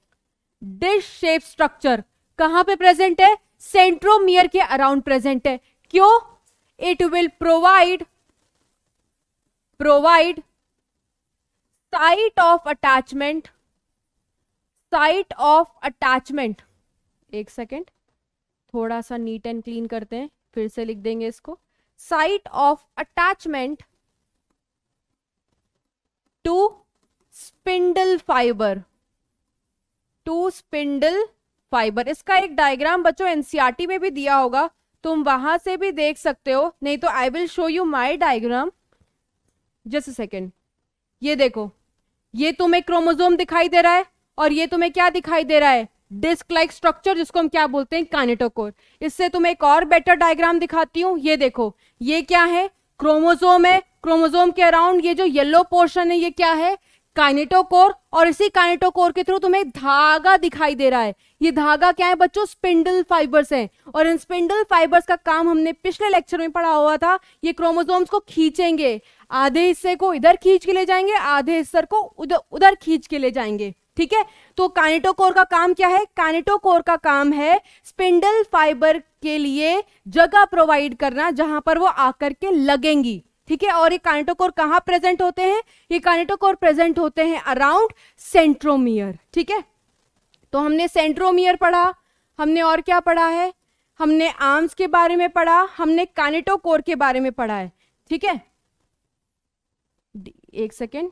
डिस्क शेप स्ट्रक्चर कहां पे प्रेजेंट है सेंट्रोमियर के अराउंड प्रेजेंट है क्यों it will provide provide site of attachment site of attachment एक सेकेंड थोड़ा सा नीट एंड क्लीन करते हैं फिर से लिख देंगे इसको site of attachment to spindle fibre to spindle fibre इसका एक डायग्राम बच्चों एनसीआरटी e में भी दिया होगा तुम वहां से भी देख सकते हो नहीं तो I will show you my diagram just second ये देखो ये तुम्हें क्रोमोजोम दिखाई दे रहा है और ये तुम्हें क्या दिखाई दे रहा है डिस्क लाइक स्ट्रक्चर जिसको हम क्या बोलते हैं कानेटोकोर इससे तुम्हें एक और बेटर डायग्राम दिखाती हूँ ये देखो ये क्या है क्रोमोजोम है क्रोमोजोम के अराउंड ये जो येलो पोर्शन है ये क्या है काइनेटोकोर और इसी काइनेटोकोर के थ्रू तुम्हें धागा दिखाई दे रहा है ये धागा क्या है बच्चों स्पिंडल फाइबर्स हैं और इन स्पिंडल फाइबर्स का काम हमने पिछले लेक्चर में पढ़ा हुआ था ये क्रोमोसोम्स को खींचेंगे आधे हिस्से को इधर खींच के ले जाएंगे आधे हिस्से को उधर उधर खींच के ले जाएंगे ठीक है तो काइनेटोकोर का काम क्या है काइनेटोकोर का काम है स्पिंडल फाइबर के लिए जगह प्रोवाइड करना जहां पर वो आकर के लगेंगी ठीक है और ये कार्नेटोकोर कहाँ प्रेजेंट होते हैं ये कार्नेटोकोर प्रेजेंट होते हैं अराउंड सेंट्रोमियर ठीक है तो हमने सेंट्रोमियर पढ़ा हमने और क्या पढ़ा है हमने आर्म्स के बारे में पढ़ा हमने कानेटोकोर के बारे में पढ़ा है ठीक है एक सेकेंड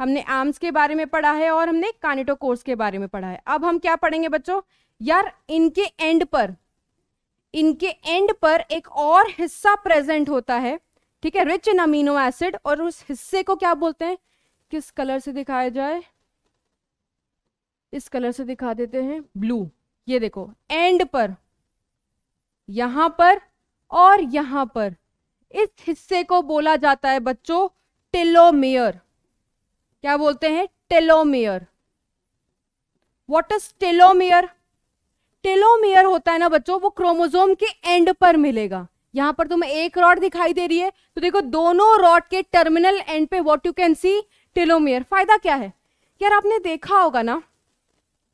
हमने आर्म्स के बारे में पढ़ा है और हमने कानेटोकोर्स के बारे में पढ़ा है अब हम क्या पढ़ेंगे बच्चों यार इनके एंड पर इनके एंड पर एक और हिस्सा प्रेजेंट होता है ठीक है रिच इन अमीनो एसिड और उस हिस्से को क्या बोलते हैं किस कलर से दिखाया जाए इस कलर से दिखा देते हैं ब्लू ये देखो एंड पर यहां पर और यहां पर इस हिस्से को बोला जाता है बच्चों टेलोमेयर क्या बोलते हैं telomere what is telomere telomere होता है ना बच्चों वो क्रोमोजोम के एंड पर मिलेगा यहां पर तुम्हें एक रॉड दिखाई दे रही है तो देखो दोनों रॉड के टर्मिनल एंड पे what you can see telomere फायदा क्या है यार आपने देखा होगा ना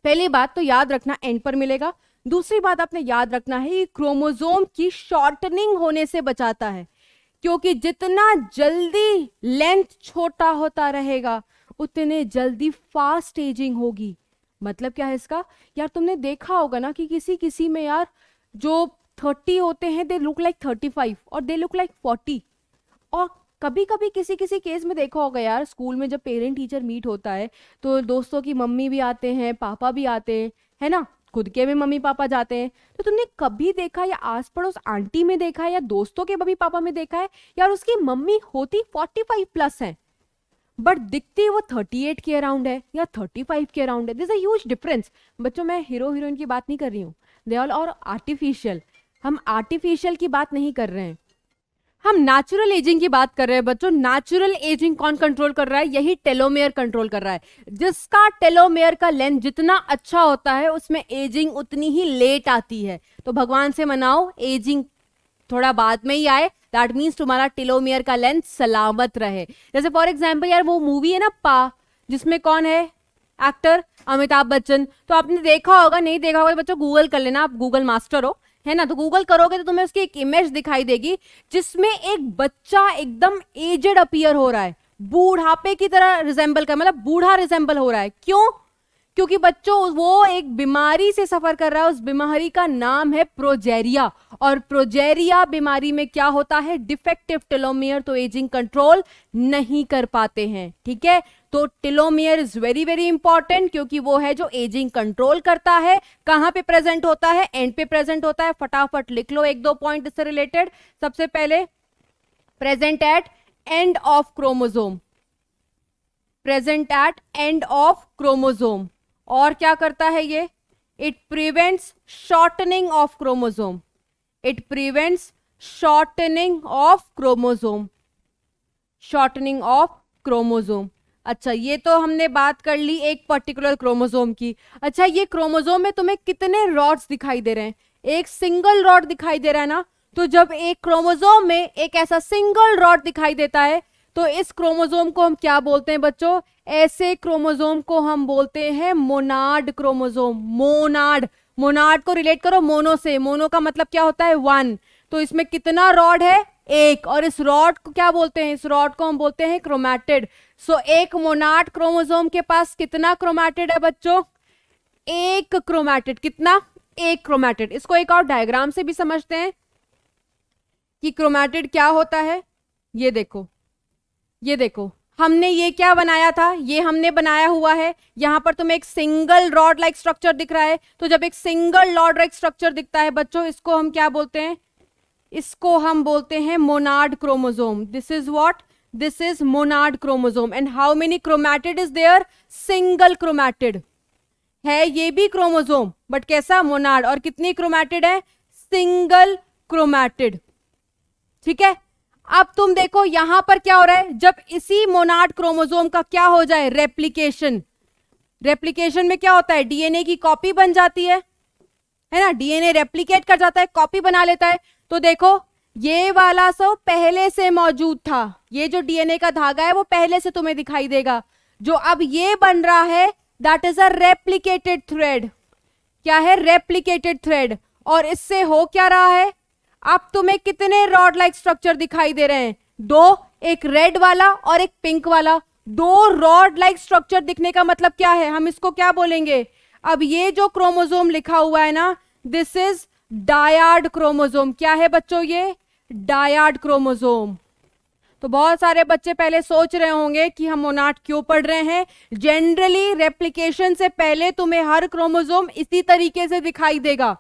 पहली बात तो याद रखना एंड पर मिलेगा दूसरी बात आपने याद रखना है ये क्रोमोजोम की शॉर्टनिंग होने से बचाता है क्योंकि जितना जल्दी लेंथ छोटा होता रहेगा उतने जल्दी फास्ट एजिंग होगी मतलब क्या है इसका यार तुमने देखा होगा ना कि किसी किसी में यार जो थर्टी होते हैं they look like thirty five और दे लुक लाइक फोर्टी और कभी कभी किसी किसी केस में देखा होगा यार स्कूल में जब पेरेंट टीचर मीट होता है तो दोस्तों की मम्मी भी आते हैं पापा भी आते हैं है ना खुद के भी मम्मी पापा जाते हैं तो तुमने कभी देखा या आस पड़ोस आंटी में देखा है या दोस्तों के मम्मी पापा में देखा है यार उसकी मम्मी होती फोर्टी फाइव प्लस है बट दिखती वो थर्टी एट के अराउंड है या थर्टी फाइव के अराउंड है दिस अ ह्यूज डिफरेंस बच्चों मैं हीरो हीरोइन की बात नहीं कर रही हूँ दे ऑल और आर्टिफिशियल हम आर्टिफिशियल की बात नहीं कर रहे हैं हम नेचुरल एजिंग की बात कर रहे हैं बच्चों नेचुरल एजिंग कौन कंट्रोल कर रहा है यही टेलोमेयर कंट्रोल कर रहा है जिसका टेलोमेयर का लेंथ जितना अच्छा होता है उसमें एजिंग उतनी ही लेट आती है तो भगवान से मनाओ एजिंग थोड़ा बाद में ही आए दैट मीन्स तुम्हारा टेलोमेयर का लेंथ सलामत रहे जैसे फॉर एग्जाम्पल यार वो मूवी है ना पा जिसमें कौन है एक्टर अमिताभ बच्चन तो आपने देखा होगा नहीं देखा होगा बच्चों गूगल कर लेना आप गूगल मास्टर हो है ना तो गूगल करोगे तो तुम्हें उसकी एक इमेज दिखाई देगी जिसमें एक बच्चा एकदम एजेड अपियर हो रहा है बूढ़ापे की तरह रिजेंबल कर मतलब बूढ़ा रिजेंबल हो रहा है क्यों क्योंकि बच्चों वो एक बीमारी से सफर कर रहा है उस बीमारी का नाम है प्रोजेरिया और प्रोजेरिया बीमारी में क्या होता है डिफेक्टिव टेलोमियर तो एजिंग कंट्रोल नहीं कर पाते हैं ठीक है तो telomere is very very important क्योंकि वो है जो एजिंग कंट्रोल करता है कहां पे प्रेजेंट होता है एंड पे प्रेजेंट होता है फटाफट लिख लो एक दो पॉइंट इससे रिलेटेड सबसे पहले present at end of chromosome present at end of chromosome और क्या करता है ये it prevents shortening of chromosome it prevents shortening of chromosome shortening of chromosome अच्छा ये तो हमने बात कर ली एक पर्टिकुलर क्रोमोजोम की अच्छा ये क्रोमोजोम में तुम्हें कितने रॉड्स दिखाई दे रहे हैं एक सिंगल रॉड दिखाई दे रहा है ना तो जब एक क्रोमोजोम में एक ऐसा सिंगल रॉड दिखाई देता है तो इस क्रोमोजोम को हम क्या बोलते हैं बच्चों ऐसे क्रोमोजोम को हम बोलते हैं मोनाड क्रोमोजोम मोनाड मोनाड को रिलेट करो मोनो से मोनो का मतलब क्या होता है वन तो इसमें कितना रॉड है एक और इस रॉड को क्या बोलते हैं इस रॉड को हम बोलते हैं क्रोमैटिड सो so, एक मोनाट क्रोमोजोम के पास कितना क्रोमैटिड है बच्चों एक क्रोमैटिड कितना एक क्रोमैटिड इसको एक और डायग्राम से भी समझते हैं कि क्रोमैटिड क्या होता है ये देखो ये देखो हमने ये क्या बनाया था ये हमने बनाया हुआ है यहां पर तुम्हें एक सिंगल रॉड लाइक स्ट्रक्चर दिख रहा है तो जब एक सिंगल रॉड लाइक स्ट्रक्चर दिखता है बच्चों इसको हम क्या बोलते हैं इसको हम बोलते हैं monad chromosome this is what this is monad chromosome and how many chromatid is there single chromatid है ये भी क्रोमोजोम बट कैसा मोनाड और कितनी क्रोमैटिड है सिंगल क्रोमैटिड ठीक है अब तुम देखो यहां पर क्या हो रहा है जब इसी मोनाड क्रोमोजोम का क्या हो जाए रेप्लीकेशन रेप्लीकेशन में क्या होता है डीएनए की कॉपी बन जाती है है ना डीएनए रेप्लीकेट कर जाता है कॉपी बना लेता है तो देखो ये वाला सो पहले से मौजूद था ये जो डीएनए का धागा है वो पहले से तुम्हें दिखाई देगा जो अब ये बन रहा है that is a replicated thread क्या है रेप्लीकेटेड थ्रेड और इससे हो क्या रहा है अब तुम्हें कितने रॉड लाइक स्ट्रक्चर दिखाई दे रहे हैं दो एक रेड वाला और एक पिंक वाला दो रॉड लाइक स्ट्रक्चर दिखने का मतलब क्या है हम इसको क्या बोलेंगे अब ये जो क्रोमोजोम लिखा हुआ है ना दिस इज डायाड क्रोमोजोम क्या है बच्चों ये डायाड क्रोमोजोम तो बहुत सारे बच्चे पहले सोच रहे होंगे कि हम मोनाट क्यों पढ़ रहे हैं जनरली रेप्लिकेशन से पहले तुम्हें हर क्रोमोजोम इसी तरीके से दिखाई देगा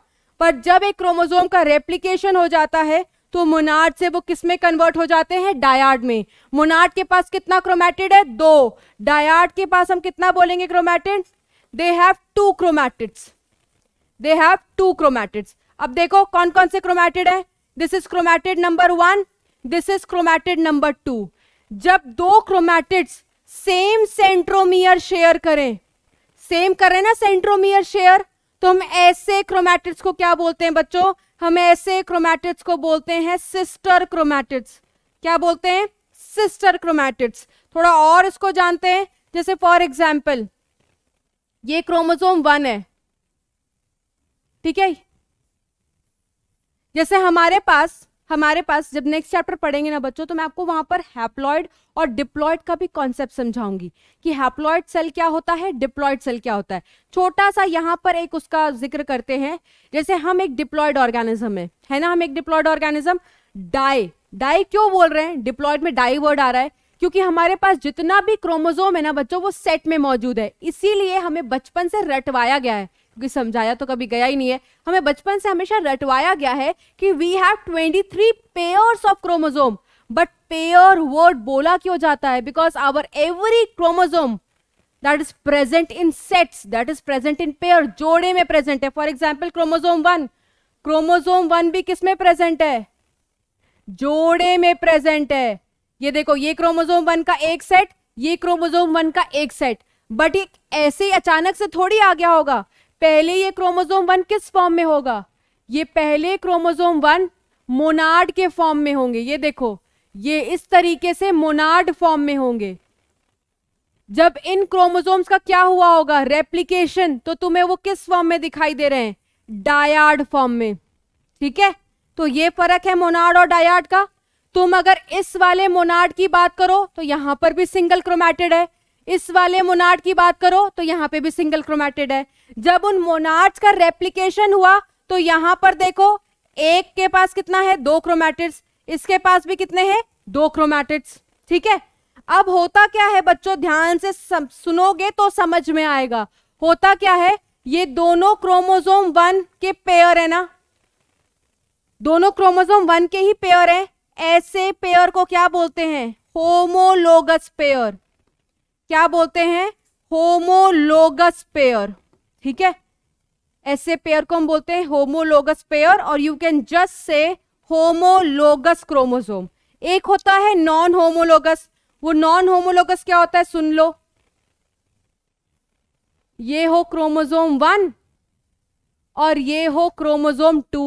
पर जब एक क्रोमोजोम का रेप्लिकेशन हो जाता है तो मोनाट से वो किस में कन्वर्ट हो जाते हैं डायाड में मोनाट के पास कितना क्रोमैटिड है दो डायाड के पास हम कितना बोलेंगे chromatid they have two chromatids they have two chromatids अब देखो कौन कौन से क्रोमैटिड है this is chromatid number one this is chromatid number two जब दो क्रोमैटिड्स सेम सेंट्रोमियर शेयर करें सेम करें ना सेंट्रोमियर शेयर तो हम ऐसे क्रोमैटिड्स को क्या बोलते हैं बच्चों हम ऐसे क्रोमैटिड्स को बोलते हैं सिस्टर क्रोमैटिड्स क्या बोलते हैं सिस्टर क्रोमैटिड्स थोड़ा और इसको जानते हैं जैसे फॉर एग्जाम्पल ये क्रोमोजोम वन है ठीक है जैसे हमारे पास हमारे पास जब नेक्स्ट चैप्टर पढ़ेंगे ना बच्चों तो मैं आपको वहां पर हैप्लॉयड और डिप्लॉयड का भी कॉन्सेप्ट समझाऊंगी कि हैप्लॉयड सेल क्या होता है डिप्लॉयड सेल क्या होता है छोटा सा यहाँ पर एक उसका जिक्र करते हैं जैसे हम एक डिप्लॉयड ऑर्गेनिज्म है है ना हम एक डिप्लॉयड ऑर्गेनिज्म डाई डाई क्यों बोल रहे हैं डिप्लॉयड में डाई वर्ड आ रहा है क्योंकि हमारे पास जितना भी क्रोमोजोम है ना बच्चों वो सेट में मौजूद है इसीलिए हमें बचपन से रटवाया गया है क्योंकि समझाया तो कभी गया ही नहीं है हमें बचपन से हमेशा रटवाया गया है कि we have twenty three pairs of chromosome but pair word बोला क्यों जाता है because our every chromosome that is present in sets that is present in pair जोड़े में प्रेजेंट है for example chromosome one chromosome one भी किस में प्रेजेंट है जोड़े में प्रेजेंट है ये देखो ये क्रोमोजोम वन का एक सेट ये क्रोमोजोम वन का एक सेट बट ये ऐसे ही अचानक से थोड़ी आ गया होगा पहले ये क्रोमोजोम वन किस फॉर्म में होगा ये पहले क्रोमोजोम वन मोनार्ड के फॉर्म में होंगे ये देखो ये इस तरीके से मोनार्ड फॉर्म में होंगे जब इन क्रोमोसोम्स का क्या हुआ होगा रेप्लिकेशन तो तुम्हें वो किस फॉर्म में दिखाई दे रहे हैं डायार्ड फॉर्म में ठीक है तो ये फर्क है मोनाड और डायार्ड का तुम अगर इस वाले मोनाड की बात करो तो यहां पर भी सिंगल क्रोमैटेड है इस वाले मोनाड की बात करो तो यहां पे भी सिंगल क्रोमैटेड है जब उन मोनार्ड्स का रेप्लीकेशन हुआ तो यहां पर देखो एक के पास कितना है दो क्रोमैटिड्स इसके पास भी कितने हैं दो क्रोमैटिड्स ठीक है अब होता क्या है बच्चों ध्यान से सुनोगे तो समझ में आएगा होता क्या है ये दोनों क्रोमोजोम वन के पेयर है ना दोनों क्रोमोजोम वन के ही पेयर है ऐसे पेयर को क्या बोलते हैं होमोलोगस पेयर क्या बोलते हैं होमोलोगस पेयर ठीक है ऐसे पेयर को हम बोलते हैं होमोलोगस पेयर और you can just say homologous chromosome एक होता है नॉन होमोलोगस वो नॉन होमोलोगस क्या होता है सुन लो ये हो क्रोमोसोम वन और ये हो क्रोमोसोम टू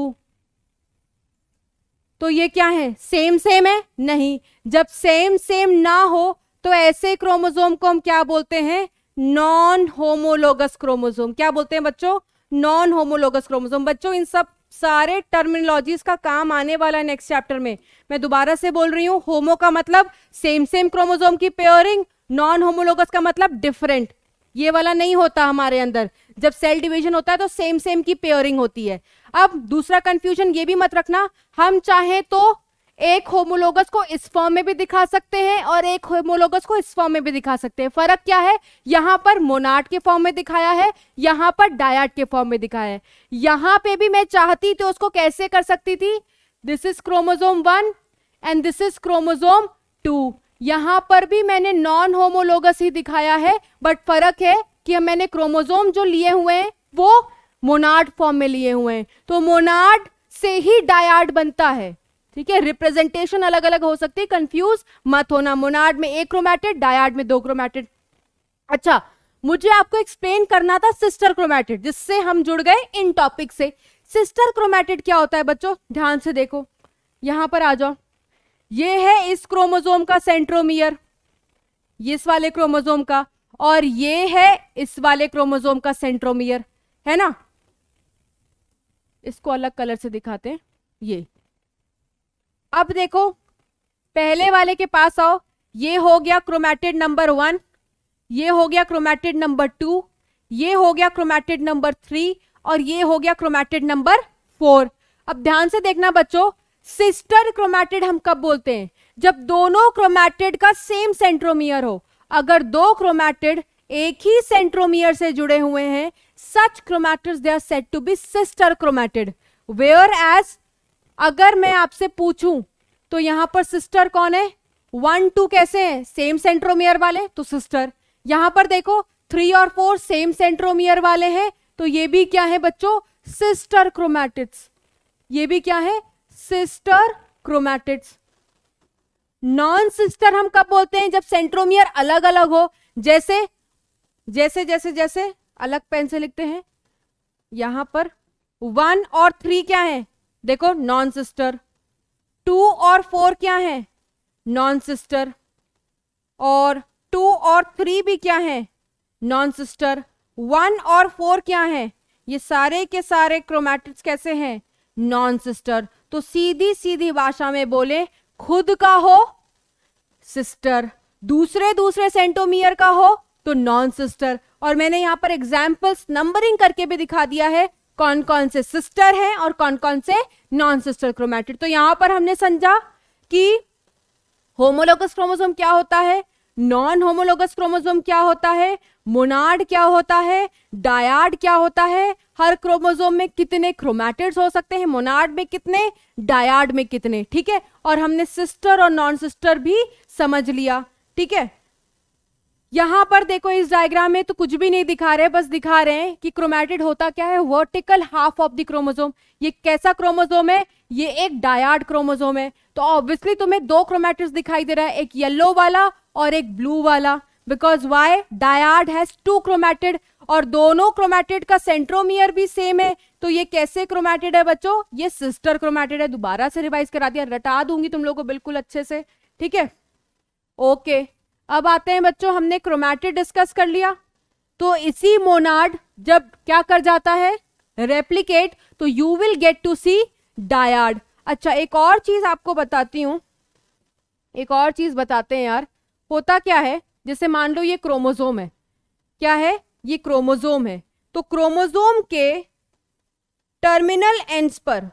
तो ये क्या है सेम सेम है नहीं जब सेम सेम ना हो तो ऐसे क्रोमोसोम को हम क्या बोलते हैं नॉन होमोलोगस क्रोमोजोम क्या बोलते हैं बच्चों नॉन होमोलोगस क्रोमोजोम बच्चों इन सब सारे टर्मिनोलॉजीज का काम आने वाला है नेक्स्ट चैप्टर में मैं दोबारा से बोल रही हूँ होमो का मतलब सेम सेम क्रोमोजोम की पेयरिंग नॉन होमोलोगस का मतलब डिफरेंट ये वाला नहीं होता हमारे अंदर जब सेल डिवीजन होता है तो सेम सेम की पेयरिंग होती है अब दूसरा कंफ्यूजन ये भी मत रखना हम चाहें तो एक होमोलोगस को इस फॉर्म में भी दिखा सकते हैं और एक होमोलोगस को इस फॉर्म में भी दिखा सकते हैं फर्क क्या है यहां पर मोनाट के फॉर्म में दिखाया है यहां पर डायट के फॉर्म में दिखाया है यहां पे भी मैं चाहती तो उसको कैसे कर सकती थी this is chromosome one and this is chromosome two यहां पर भी मैंने नॉन होमोलोगस ही दिखाया है बट फर्क है कि मैंने क्रोमोजोम जो लिए हुए हैं वो मोनाड फॉर्म में लिए हुए हैं तो मोनाड से ही डायाड बनता है ठीक है रिप्रेजेंटेशन अलग अलग हो सकती है कंफ्यूज मत होना मोनाड में एक क्रोमैटिड डायाड में दो क्रोमैटिड अच्छा मुझे आपको एक्सप्लेन करना था सिस्टर क्रोमैटिड जिससे हम जुड़ गए इन टॉपिक से सिस्टर क्रोमैटिड क्या होता है बच्चों ध्यान से देखो यहां पर आ जाओ ये है इस क्रोमोजोम का सेंट्रोमियर इस वाले क्रोमोजोम का और ये है इस वाले क्रोमोजोम का सेंट्रोमियर है ना इसको अलग कलर से दिखाते हैं ये अब देखो पहले वाले के पास आओ ये हो गया क्रोमैटिड नंबर वन ये हो गया क्रोमैटिड नंबर टू ये हो गया क्रोमैटिड नंबर थ्री और ये हो गया क्रोमैटिड नंबर फोर अब ध्यान से देखना बच्चों सिस्टर क्रोमैटिड हम कब बोलते हैं जब दोनों क्रोमैटिड का सेम सेंट्रोमियर हो अगर दो क्रोमैटिड एक ही सेंट्रोमियर से जुड़े हुए हैं such chromatid they are set to be sister chromatid whereas अगर मैं आपसे पूछूं तो यहां पर सिस्टर कौन है वन टू कैसे हैं सेम सेंट्रोमियर वाले तो सिस्टर यहां पर देखो थ्री और फोर सेम सेंट्रोमियर वाले हैं तो ये भी क्या है बच्चों सिस्टर क्रोमैटिड्स ये भी क्या है सिस्टर क्रोमैटिड्स नॉन सिस्टर हम कब बोलते हैं जब सेंट्रोमियर अलग अलग हो जैसे जैसे जैसे जैसे अलग पेन से लिखते हैं यहां पर वन और थ्री क्या है देखो नॉन सिस्टर टू और फोर क्या है नॉन सिस्टर और टू और थ्री भी क्या है नॉन सिस्टर वन और फोर क्या है ये सारे के सारे क्रोमैटिक्स कैसे हैं नॉन सिस्टर तो सीधी सीधी भाषा में बोले खुद का हो सिस्टर दूसरे दूसरे सेंटोमियर का हो तो नॉन सिस्टर और मैंने यहां पर एग्जाम्पल्स नंबरिंग करके भी दिखा दिया है कौन कौन से सिस्टर हैं और कौन कौन से नॉन सिस्टर क्रोमैटिड तो यहां पर हमने समझा कि होमोलोगस क्रोमोसोम क्या होता है नॉन होमोलोगस क्रोमोसोम क्या होता है मोनाड क्या होता है डायाड क्या होता है हर क्रोमोसोम में कितने क्रोमैटिड्स हो सकते हैं मोनाड में कितने डायाड में कितने ठीक है और हमने सिस्टर और नॉन सिस्टर भी समझ लिया ठीक है यहां पर देखो इस डायग्राम में तो कुछ भी नहीं दिखा रहे बस दिखा रहे हैं कि क्रोमैटिड होता क्या है vertical half of the chromosome ये कैसा क्रोमोजोम है ये एक डायार्ड क्रोमोजोम है तो ऑब्वियसली तुम्हें दो क्रोमैटिड्स दिखाई दे रहा है एक येलो वाला और एक ब्लू वाला बिकॉज वाई डायार्ड हैज टू क्रोमैटिड और दोनों क्रोमैटिड का सेंट्रोमियर भी सेम है तो ये कैसे क्रोमैटिड है बच्चों ये सिस्टर क्रोमैटिड है दोबारा से रिवाइज करा दिया रटा दूंगी तुम लोग को बिल्कुल अच्छे से ठीक है ओके okay. अब आते हैं बच्चों हमने क्रोमैटिड डिस्कस कर लिया तो इसी मोनाड जब क्या कर जाता है रेप्लीकेट तो you will get to see dyad अच्छा एक और चीज आपको बताती हूँ एक और चीज बताते हैं यार होता क्या है जैसे मान लो ये क्रोमोजोम है क्या है ये क्रोमोजोम है तो क्रोमोजोम के टर्मिनल एंड्स पर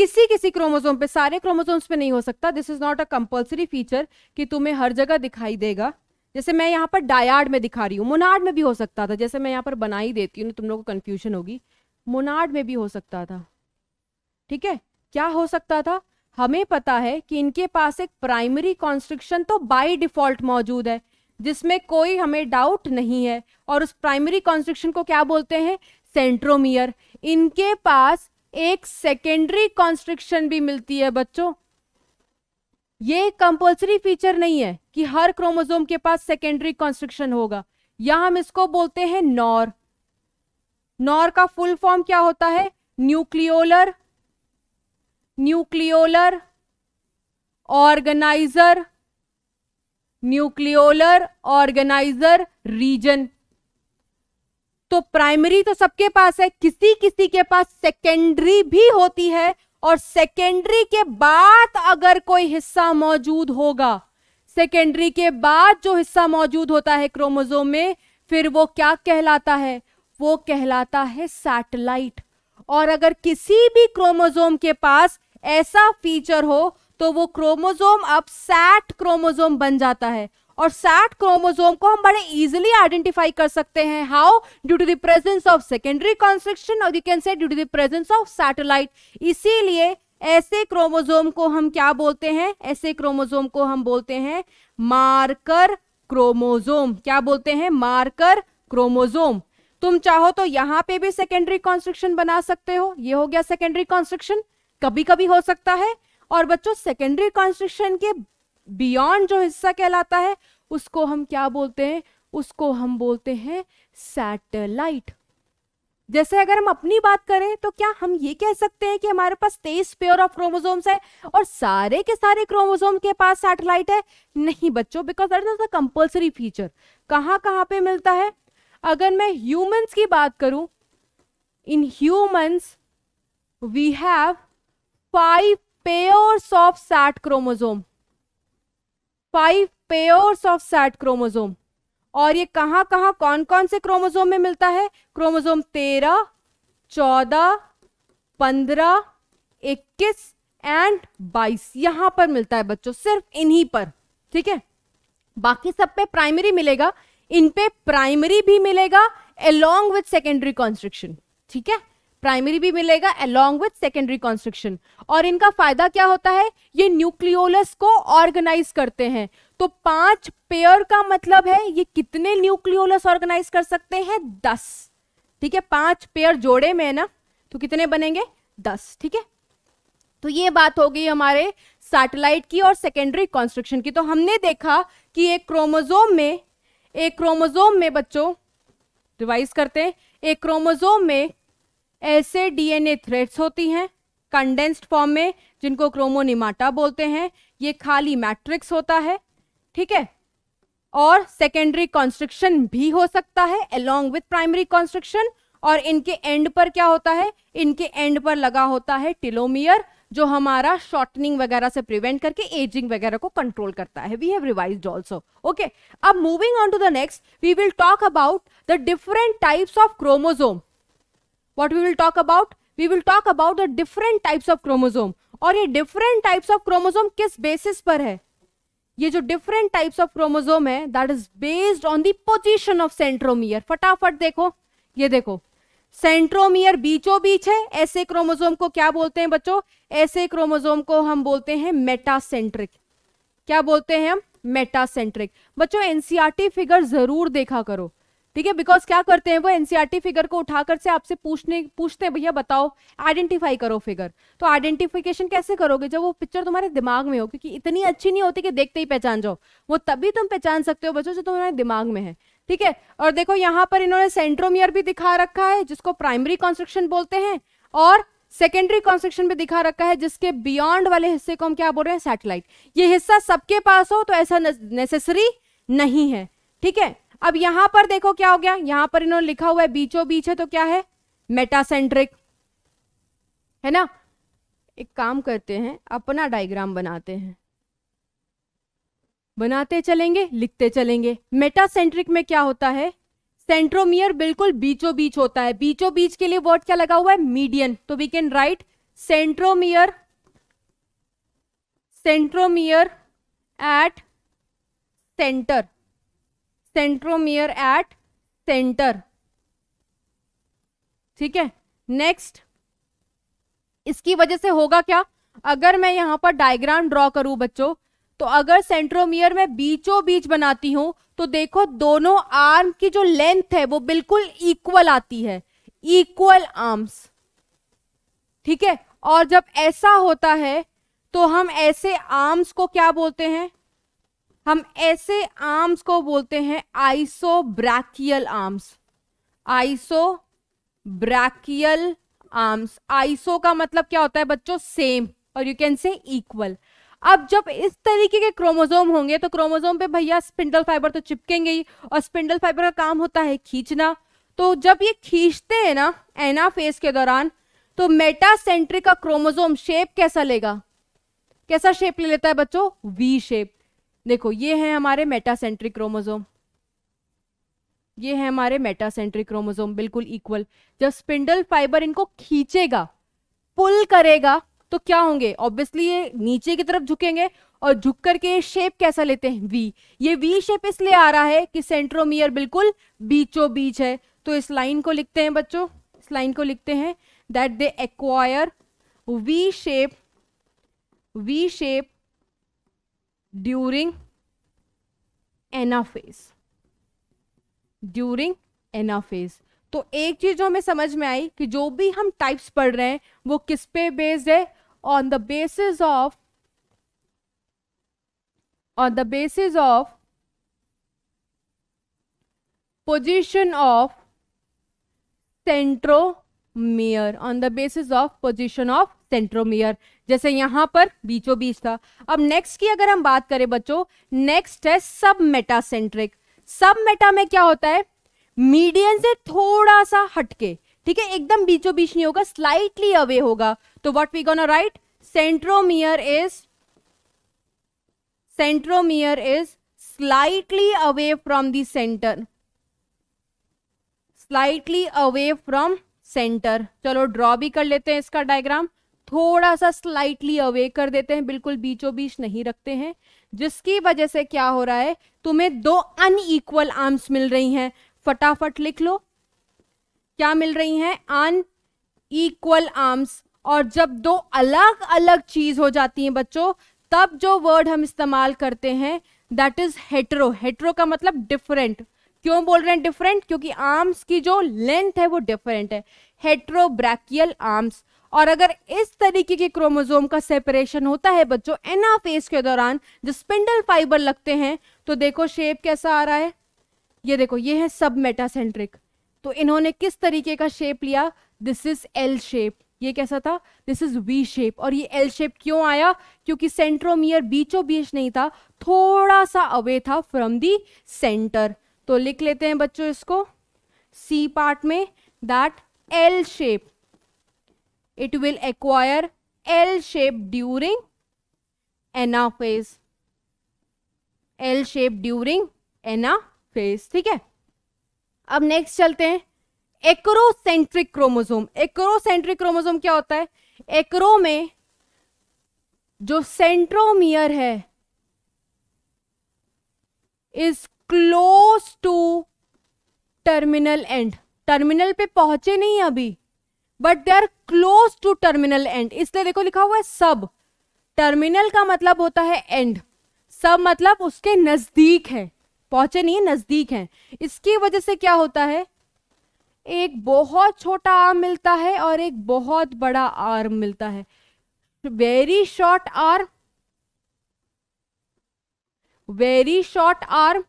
किसी किसी क्रोमोजोम पे सारे क्रोमोजोम्स पे नहीं हो सकता this is not a compulsory feature कि तुम्हें हर जगह दिखाई देगा जैसे मैं यहाँ पर डायार्ड में दिखा रही हूँ मोनार्ड में भी हो सकता था जैसे मैं यहाँ पर बना ही देती हूँ तुम लोग को कन्फ्यूजन होगी मोनार्ड में भी हो सकता था ठीक है क्या हो सकता था हमें पता है कि इनके पास एक प्राइमरी कॉन्स्ट्रिक्शन तो बाई डिफॉल्ट मौजूद है जिसमें कोई हमें डाउट नहीं है और उस प्राइमरी कॉन्स्ट्रिक्शन को क्या बोलते हैं सेंट्रोमियर इनके पास एक सेकेंडरी कॉन्स्ट्रिक्शन भी मिलती है बच्चों ये कंपल्सरी फीचर नहीं है कि हर क्रोमोजोम के पास सेकेंडरी कॉन्स्ट्रिक्शन होगा या हम इसको बोलते हैं नॉर नॉर का फुल फॉर्म क्या होता है nucleolar nucleolar organiser nucleolar organiser region तो प्राइमरी तो सबके पास है किसी किसी के पास सेकेंडरी भी होती है और सेकेंडरी के बाद अगर कोई हिस्सा मौजूद होगा सेकेंडरी के बाद जो हिस्सा मौजूद होता है क्रोमोजोम में फिर वो क्या कहलाता है वो कहलाता है सैटेलाइट और अगर किसी भी क्रोमोजोम के पास ऐसा फीचर हो तो वो क्रोमोजोम अब सैट क्रोमोजोम बन जाता है और सैट क्रोमोजोम को हम बड़े इजिली आइडेंटिफाई कर सकते हैं how due to the presence of secondary constriction और you can say due to the presence of satellite इसीलिए ऐसे क्रोमोजोम को हम क्या बोलते हैं ऐसे क्रोमोजोम को हम बोलते हैं मार्कर क्रोमोजोम क्या बोलते हैं मार्कर क्रोमोजोम तुम चाहो तो यहां पे भी सेकेंडरी कॉन्स्ट्रक्शन बना सकते हो ये हो गया सेकेंडरी कॉन्स्ट्रक्शन कभी कभी हो सकता है और बच्चों सेकेंडरी कॉन्स्ट्रक्शन के बियॉन्ड जो हिस्सा कहलाता है उसको हम क्या बोलते हैं उसको हम बोलते हैं सैटेलाइट जैसे अगर हम अपनी बात करें तो क्या हम ये कह सकते हैं कि हमारे पास तेईस पेयर ऑफ क्रोमोजोम्स है और सारे के सारे क्रोमोजोम के पास सैटेलाइट है नहीं बच्चों because that is a compulsory feature कहाँ कहाँ पे मिलता है अगर मैं ह्यूमंस की बात करूं in humans we have five pairs of sat chromosome five pairs of sat chromosome और ये कहाँ कहाँ कौन कौन से क्रोमोजोम में मिलता है क्रोमोजोम तेरह चौदह पंद्रह इक्कीस एंड बाईस यहां पर मिलता है बच्चों सिर्फ इन्हीं पर ठीक है बाकी सब पे प्राइमरी मिलेगा इन पे प्राइमरी भी मिलेगा अलोंग विथ सेकेंडरी कॉन्स्ट्रक्शन ठीक है प्राइमरी भी मिलेगा अलोंग विथ सेकेंडरी कॉन्स्ट्रक्शन और इनका फायदा क्या होता है ये न्यूक्लियोलस को ऑर्गेनाइज करते हैं तो पांच पेयर का मतलब है ये कितने न्यूक्लियोलस ऑर्गेनाइज कर सकते हैं दस ठीक है पांच पेयर जोड़े में है ना तो कितने बनेंगे दस ठीक है तो ये बात हो गई हमारे सैटेलाइट की और सेकेंडरी कॉन्स्ट्रक्शन की तो हमने देखा कि एक क्रोमोजोम में एक क्रोमोजोम में बच्चों रिवाइज करते हैं एक क्रोमोजोम में ऐसे डीएनए थ्रेड्स होती हैं कंडेंस्ड फॉर्म में जिनको क्रोमोनिमाटा बोलते हैं ये खाली मैट्रिक्स होता है ठीक है और सेकेंडरी कॉन्स्ट्रक्शन भी हो सकता है अलोंग विथ प्राइमरी कॉन्स्ट्रक्शन और इनके एंड पर क्या होता है इनके एंड पर लगा होता है टिलोमियर जो हमारा शॉर्टनिंग वगैरह से प्रिवेंट करके एजिंग वगैरह को कंट्रोल करता है we have revised also okay अब moving on to the next we will talk about the different types of chromosome what we will talk about we will talk about the different types of chromosome और ये different types of chromosome किस basis पर है ये जो different types of chromosome है that is based on the position of centromere फटाफट देखो ये देखो सेंट्रोमियर बीचो बीच है ऐसे क्रोमोजोम को क्या बोलते हैं बच्चों ऐसे क्रोमोजोम को हम बोलते हैं मेटासेंट्रिक क्या बोलते हैं हम मेटासेंट्रिक बच्चों एनसीआरटी फिगर e जरूर देखा करो ठीक है बिकॉज क्या करते हैं वो एनसीआरटी फिगर e को उठाकर से आपसे पूछने पूछते हैं भैया बताओ आइडेंटिफाई करो फिगर तो आइडेंटिफिकेशन कैसे करोगे जब वो पिक्चर तुम्हारे दिमाग में हो क्योंकि इतनी अच्छी नहीं होती कि देखते ही पहचान जाओ वो तभी तुम पहचान सकते हो बच्चों जो तुम्हारे दिमाग में है ठीक है और देखो यहाँ पर इन्होंने सेंट्रोमियर भी दिखा रखा है जिसको प्राइमरी कॉन्स्ट्रक्शन बोलते हैं और सेकेंडरी कॉन्स्ट्रक्शन भी दिखा रखा है जिसके बियॉन्ड वाले हिस्से को हम क्या बोल रहे हैं सैटेलाइट ये हिस्सा सबके पास हो तो ऐसा नेसेसरी नहीं है ठीक है अब यहां पर देखो क्या हो गया यहां पर इन्होंने लिखा हुआ है बीचों बीच है तो क्या है मेटासेंट्रिक है ना एक काम करते हैं अपना डायग्राम बनाते हैं बनाते चलेंगे लिखते चलेंगे मेटासेंट्रिक में क्या होता है सेंट्रोमियर बिल्कुल बीचों बीच होता है बीचों बीच के लिए वर्ड क्या लगा हुआ है मीडियन तो we can write centromere centromere at centre centromere at centre ठीक है नेक्स्ट इसकी वजह से होगा क्या अगर मैं यहां पर डायग्राम ड्रॉ करूं बच्चों तो अगर सेंट्रोमियर में बीचों बीच बनाती हूं तो देखो दोनों आर्म की जो लेंथ है वो बिल्कुल इक्वल आती है इक्वल आर्म्स ठीक है और जब ऐसा होता है तो हम ऐसे आर्म्स को क्या बोलते हैं हम ऐसे आर्म्स को बोलते हैं iso brachial arms iso brachial arms iso का मतलब क्या होता है बच्चों सेम और यू कैन से इक्वल अब जब इस तरीके के क्रोमोजोम होंगे तो क्रोमोजोम पे भैया स्पिंडल फाइबर तो चिपकेंगे ही और स्पिंडल फाइबर का काम होता है खींचना तो जब ये खींचते हैं ना एना फेस के दौरान तो मेटासेंट्रिक का क्रोमोजोम शेप कैसा लेगा कैसा शेप ले लेता है बच्चों वी शेप देखो ये है हमारे मेटासेंट्रिक क्रोमोजोम ये है हमारे मेटासेंट्रिक क्रोमोजोम बिल्कुल इक्वल जब स्पिंडल फाइबर इनको खींचेगा पुल करेगा तो क्या होंगे ऑब्वियसली ये नीचे की तरफ झुकेंगे और झुक करके ये शेप कैसा लेते हैं वी ये वी शेप इसलिए आ रहा है कि सेंट्रोमियर बिल्कुल बीचो बीच है तो इस लाइन को लिखते हैं बच्चों इस लाइन को लिखते हैं that they acquire V shape V shape during anaphase during anaphase तो एक चीज जो हमें समझ में आई कि जो भी हम टाइप्स पढ़ रहे हैं वो किस पे बेस्ड है on the basis of on the basis of position of centromere on the basis of position of centromere जैसे यहां पर बीचों बीच था अब नेक्स्ट की अगर हम बात करें बच्चों नेक्स्ट है सब मेटासेंट्रिक सब मेटा में क्या होता है मीडियन से थोड़ा सा हटके ठीक है एकदम बीचों बीच नहीं होगा स्लाइटली अवे होगा तो what we gonna write centromere is centromere is slightly away from the centre slightly away from centre चलो ड्रॉ भी कर लेते हैं इसका डायग्राम थोड़ा सा स्लाइटली अवे कर देते हैं बिल्कुल बीचों बीच नहीं रखते हैं जिसकी वजह से क्या हो रहा है तुम्हें दो अनईक्वल आर्म्स मिल रही हैं फटाफट लिख लो क्या मिल रही हैं अन इक्वल आर्म्स और जब दो अलग अलग चीज हो जाती है बच्चों तब जो वर्ड हम इस्तेमाल करते हैं दैट इज हेट्रो हेट्रो का मतलब डिफरेंट क्यों बोल रहे हैं डिफरेंट क्योंकि आर्म्स की जो लेंथ है वो डिफरेंट है हेट्रोब्रैकियल आर्म्स और अगर इस तरीके के क्रोमोजोम का सेपरेशन होता है बच्चों एना फेज के दौरान जो स्पिंडल फाइबर लगते हैं तो देखो शेप कैसा आ रहा है ये देखो ये है सब मेटासेंट्रिक तो इन्होंने किस तरीके का शेप लिया दिस इज एल शेप ये कैसा था दिस इज वी शेप और ये एल शेप क्यों आया क्योंकि सेंट्रोमियर बीचों बीच नहीं था थोड़ा सा अवे था फ्रॉम दी सेंटर तो लिख लेते हैं बच्चों इसको सी पार्ट में that L shape it will acquire L shape during anaphase. L shape during anaphase. ठीक है अब नेक्स्ट चलते हैं एक्रोसेंट्रिक क्रोमोसोम एक्रोसेंट्रिक क्रोमोसोम क्या होता है एक्रो में जो सेंट्रोमियर है is close to terminal end terminal पे पहुंचे नहीं अभी but they are close to terminal end इसलिए देखो लिखा हुआ है सब टर्मिनल का मतलब होता है एंड सब मतलब उसके नजदीक है पहुंचे नहीं नजदीक है इसकी वजह से क्या होता है एक बहुत छोटा आर्म मिलता है और एक बहुत बड़ा आर्म मिलता है very short arm very short arm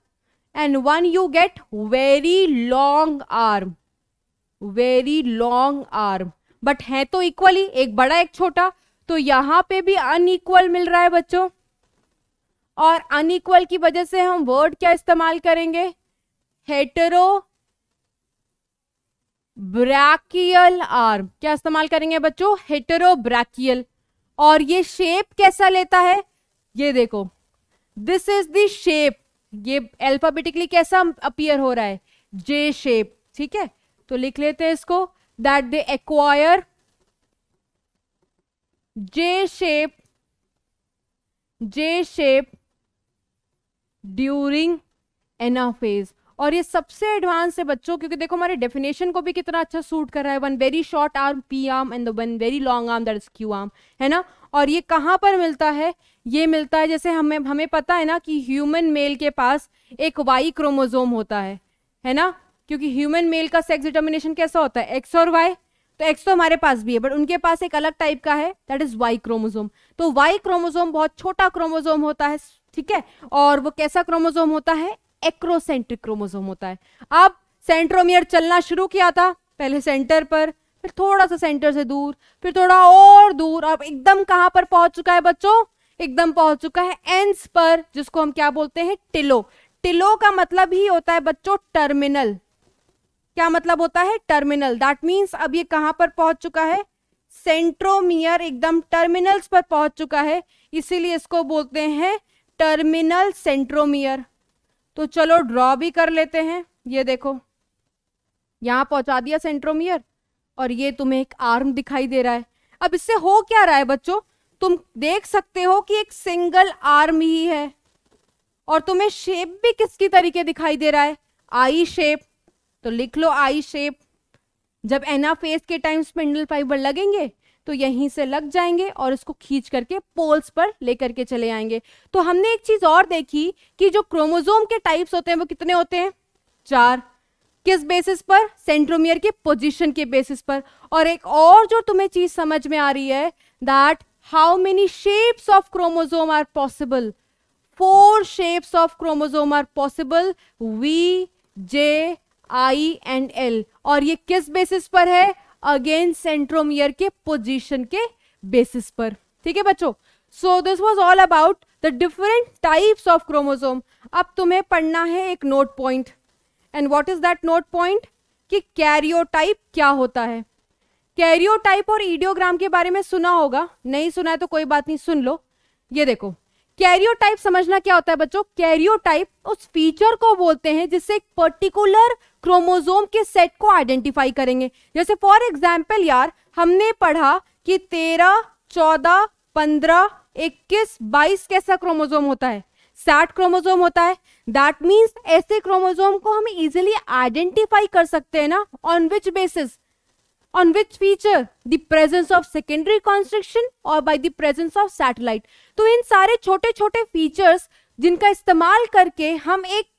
and one you get very long arm very long arm but है तो इक्वली एक बड़ा एक छोटा तो यहाँ पे भी अनइक्वल मिल रहा है बच्चों और अनइक्वल की वजह से हम वर्ड क्या इस्तेमाल करेंगे हेटरो ब्रैकियल आर्म क्या इस्तेमाल करेंगे बच्चों हेटरो ब्रैकियल और ये शेप कैसा लेता है ये देखो दिस इज द शेप ये अल्फाबेटिकली कैसा अपियर हो रहा है जे शेप ठीक है तो लिख लेते हैं इसको that they acquire J shape J shape during anaphase और ये सबसे एडवांस है बच्चों क्योंकि देखो हमारे डेफिनेशन को भी कितना अच्छा सूट कर रहा है one very short arm p arm and one very long arm that is q arm है ना और ये कहाँ पर मिलता है ये मिलता है जैसे हमें हमें पता है ना कि ह्यूमन मेल के पास एक वाई क्रोमोजोम होता है है ना क्योंकि ह्यूमन मेल का सेक्स डिटर्मिनेशन कैसा होता है एक्स और वाई तो एक्स तो हमारे पास भी है बट उनके पास एक अलग टाइप का है दैट इज वाई क्रोमोजोम तो वाई क्रोमोजोम बहुत छोटा क्रोमोजोम होता है ठीक है और वो कैसा क्रोमोजोम होता है एक्रोसेंट्रिक क्रोमोजोम होता है अब सेंट्रोमियर चलना शुरू किया था पहले सेंटर पर फिर थोड़ा सा सेंटर से दूर फिर थोड़ा और दूर अब एकदम कहां पर पहुंच चुका है बच्चों एकदम पहुंच चुका है एंस पर जिसको हम क्या बोलते हैं टिलो टिलो का मतलब ही होता है बच्चों टर्मिनल क्या मतलब होता है टर्मिनल दैट मीन्स अब ये कहां पर पहुंच चुका है सेंट्रोमियर एकदम टर्मिनल्स पर पहुंच चुका है इसीलिए इसको बोलते हैं टर्मिनल सेंट्रोमियर तो चलो ड्रॉ भी कर लेते हैं ये देखो यहां पहुंचा दिया सेंट्रोमियर और ये तुम्हें एक आर्म दिखाई दे रहा है अब इससे हो क्या रहा है बच्चों तुम देख सकते हो कि एक सिंगल आर्म ही है और तुम्हें शेप भी किसकी तरीके दिखाई दे रहा है आई शेप तो लिख लो आई शेप जब एना फेस के टाइम स्पिंडल फाइबर लगेंगे तो यहीं से लग जाएंगे और इसको खींच करके पोल्स पर लेकर के चले आएंगे तो हमने एक चीज और देखी कि जो क्रोमोजोम के टाइप्स होते हैं वो कितने होते हैं चार किस बेसिस पर सेंट्रोमियर के पोजीशन के बेसिस पर और एक और जो तुम्हें चीज समझ में आ रही है that how many shapes of chromosome are possible four shapes of chromosome are possible V J I and L और ये किस बेसिस पर है अगेन सेंट्रोमियर के पोजीशन के बेसिस पर ठीक है बच्चों so this was all about the different types of chromosome अब तुम्हें पढ़ना है एक note point and what is that note point कि कैरियोटाइप क्या होता है कैरियोटाइप और ईडियोग्राम के बारे में सुना होगा नहीं सुना है तो कोई बात नहीं सुन लो ये देखो कैरियोटाइप समझना क्या होता है बच्चों कैरियोटाइप उस फीचर को बोलते हैं जिससे एक पर्टिकुलर क्रोमोजोम के सेट को आइडेंटिफाई करेंगे जैसे फॉर एग्जाम्पल यार हमने पढ़ा कि तेरह चौदह पंद्रह इक्कीस बाईस कैसा क्रोमोजोम होता है साठ क्रोमोजोम होता है दैट मीन्स ऐसे क्रोमोजोम को हम इजिली आइडेंटिफाई कर सकते हैं ना on which basis on which feature the presence of secondary constriction और by the presence of satellite तो इन सारे छोटे छोटे फीचर्स जिनका इस्तेमाल करके हम एक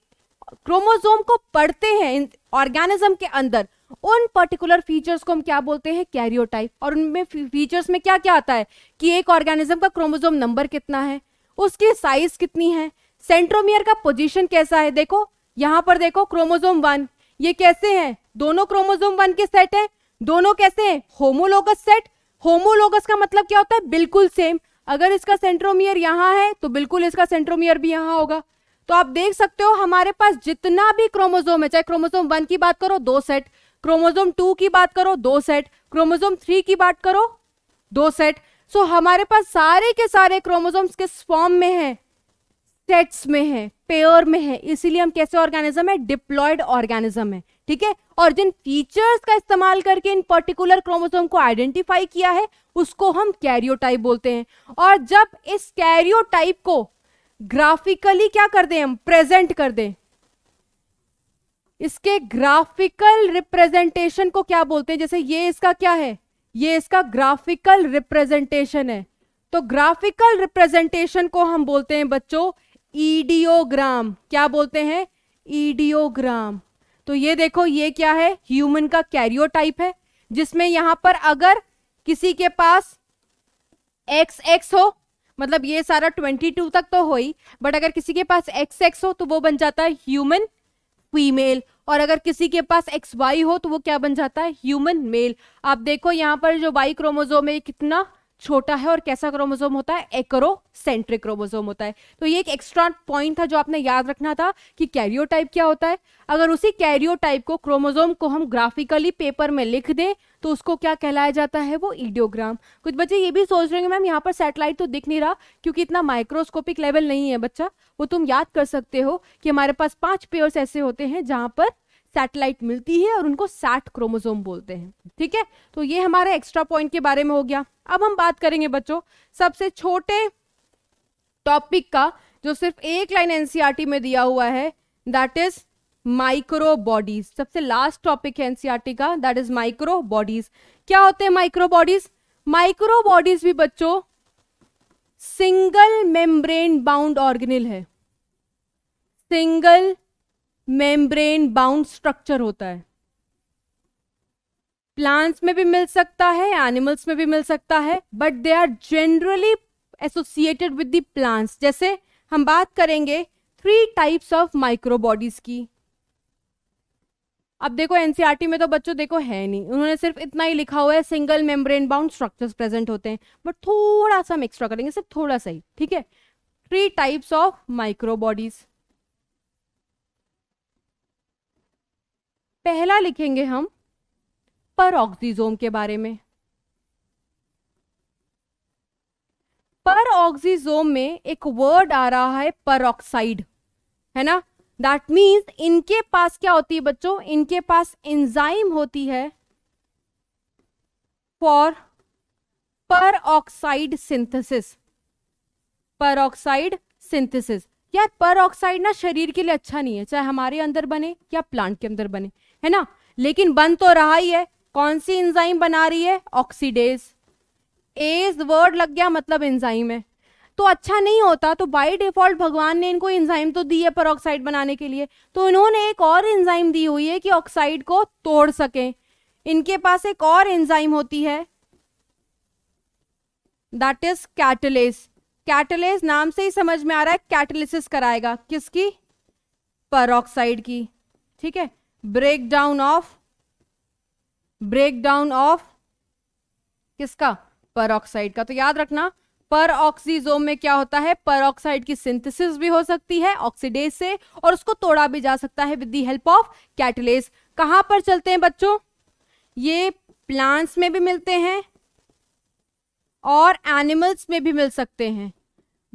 क्रोमोजोम को पढ़ते हैं ऑर्गेनिज्म के अंदर उन पर्टिकुलर फीचर्स को हम क्या बोलते हैं कैरियोटाइप और उनमें फीचर्स में क्या क्या आता है कि एक ऑर्गेनिज्म का क्रोमोजोम नंबर कितना है उसकी साइज कितनी है सेंट्रोमियर का पोजीशन कैसा है देखो यहां पर देखो क्रोमोजोम वन ये कैसे हैं दोनों क्रोमोजोम वन के सेट है दोनों कैसे हैं होमोलोगस सेट होमोलोगस का मतलब क्या होता है बिल्कुल सेम अगर इसका सेंट्रोमियर यहाँ है तो बिल्कुल इसका सेंट्रोमियर भी यहाँ होगा तो आप देख सकते हो हमारे पास जितना भी क्रोमोजोम है चाहे क्रोमोजोम वन की बात करो दो सेट क्रोमोजोम टू की बात करो दो सेट क्रोमोजोम थ्री की बात करो दो सेट सो so, हमारे पास सारे के सारे क्रोमोजोम्स किस फॉर्म में है सेट्स में है पेयर में है इसीलिए हम कैसे ऑर्गेनिज्म है डिप्लॉयड ऑर्गेनिज्म है ठीक है और जिन फीचर्स का इस्तेमाल करके इन पर्टिकुलर क्रोमोसोम को आइडेंटिफाई किया है उसको हम कैरियोटाइप बोलते हैं और जब इस कैरियोटाइप को ग्राफिकली क्या कर दें हम प्रेजेंट कर दें इसके ग्राफिकल रिप्रेजेंटेशन को क्या बोलते हैं जैसे ये इसका क्या है ये इसका ग्राफिकल रिप्रेजेंटेशन है तो ग्राफिकल रिप्रेजेंटेशन को हम बोलते हैं बच्चों ईडियोग्राम क्या बोलते हैं ईडियोग्राम तो ये देखो ये क्या है ह्यूमन का कैरियोटाइप है जिसमें यहां पर अगर किसी के पास एक्स एक्स हो मतलब ये सारा 22 तक तो हो ही बट अगर किसी के पास एक्स एक्स हो तो वो बन जाता है ह्यूमन फीमेल और अगर किसी के पास एक्स वाई हो तो वो क्या बन जाता है ह्यूमन मेल आप देखो यहाँ पर जो वाई क्रोमोजोम है कितना छोटा है और कैसा क्रोमोजोम होता है एकरोसेंट्रिक क्रोमोजोम होता है तो ये एक एक्स्ट्रा पॉइंट था जो आपने याद रखना था कि कैरियोटाइप क्या होता है अगर उसी कैरियोटाइप को क्रोमोजोम को हम ग्राफिकली पेपर में लिख दें तो उसको क्या कहलाया जाता है वो ईडियोग्राम कुछ बच्चे ये भी सोच रहे हैं मैम यहाँ पर सैटेलाइट तो दिख नहीं रहा क्योंकि इतना माइक्रोस्कोपिक लेवल नहीं है बच्चा वो तुम याद कर सकते हो कि हमारे पास पांच पेयर्स ऐसे होते हैं जहाँ पर सैटेलाइट मिलती है और उनको सैट क्रोमोजोम बोलते हैं ठीक है तो ये हमारा एक्स्ट्रा पॉइंट के बारे में हो गया अब हम बात करेंगे बच्चों सबसे छोटे टॉपिक का जो सिर्फ एक लाइन एनसीआरटी में दिया हुआ है दैट इज माइक्रो बॉडीज सबसे लास्ट टॉपिक है एनसीआरटी e का दैट इज माइक्रो बॉडीज क्या होते हैं माइक्रो बॉडीज माइक्रो बॉडीज भी बच्चों सिंगल मेम्ब्रेन बाउंड ऑर्गेनिल है सिंगल मेम्ब्रेन बाउंड स्ट्रक्चर होता है प्लांट्स में भी मिल सकता है एनिमल्स में भी मिल सकता है but they are generally associated with the plants जैसे हम बात करेंगे थ्री टाइप्स ऑफ माइक्रोबॉडीज की अब देखो एनसीईआरटी e में तो बच्चों देखो है नहीं उन्होंने सिर्फ इतना ही लिखा हुआ है single membrane bound structures present होते हैं बट थोड़ा सा हम एक्स्ट्रा करेंगे सिर्फ थोड़ा सा ही ठीक है थ्री टाइप्स ऑफ माइक्रोबॉडीज पहला लिखेंगे हम पर के बारे में पर में एक वर्ड आ रहा है परऑक्साइड है ना दैट मीन्स इनके पास क्या होती है बच्चों इनके पास एंजाइम होती है for peroxide synthesis peroxide synthesis यार पर ऑक्साइड ना शरीर के लिए अच्छा नहीं है चाहे हमारे अंदर बने या प्लांट के अंदर बने है ना लेकिन बन तो रहा ही है कौन सी एंजाइम बना रही है ऑक्सीडेज एज वर्ड लग गया मतलब एंजाइम है तो अच्छा नहीं होता तो बाई डिफॉल्ट भगवान ने इनको इंजाइम तो दी है पर बनाने के लिए तो इन्होंने एक और इंजाइम दी हुई है कि ऑक्साइड को तोड़ सकें इनके पास एक और इंजाइम होती है दैट इज कैटलेस कैटलेस नाम से ही समझ में आ रहा है कैटलिसिस कराएगा किसकी पर की ठीक है break down of break down of किसका पर का तो याद रखना पर ऑक्सीजोम में क्या होता है पर ऑक्साइड की सिंथेसिस भी हो सकती है ऑक्सीडेज से और उसको तोड़ा भी जा सकता है with the help of catalase कहां पर चलते हैं बच्चों ये प्लांट्स में भी मिलते हैं और एनिमल्स में भी मिल सकते हैं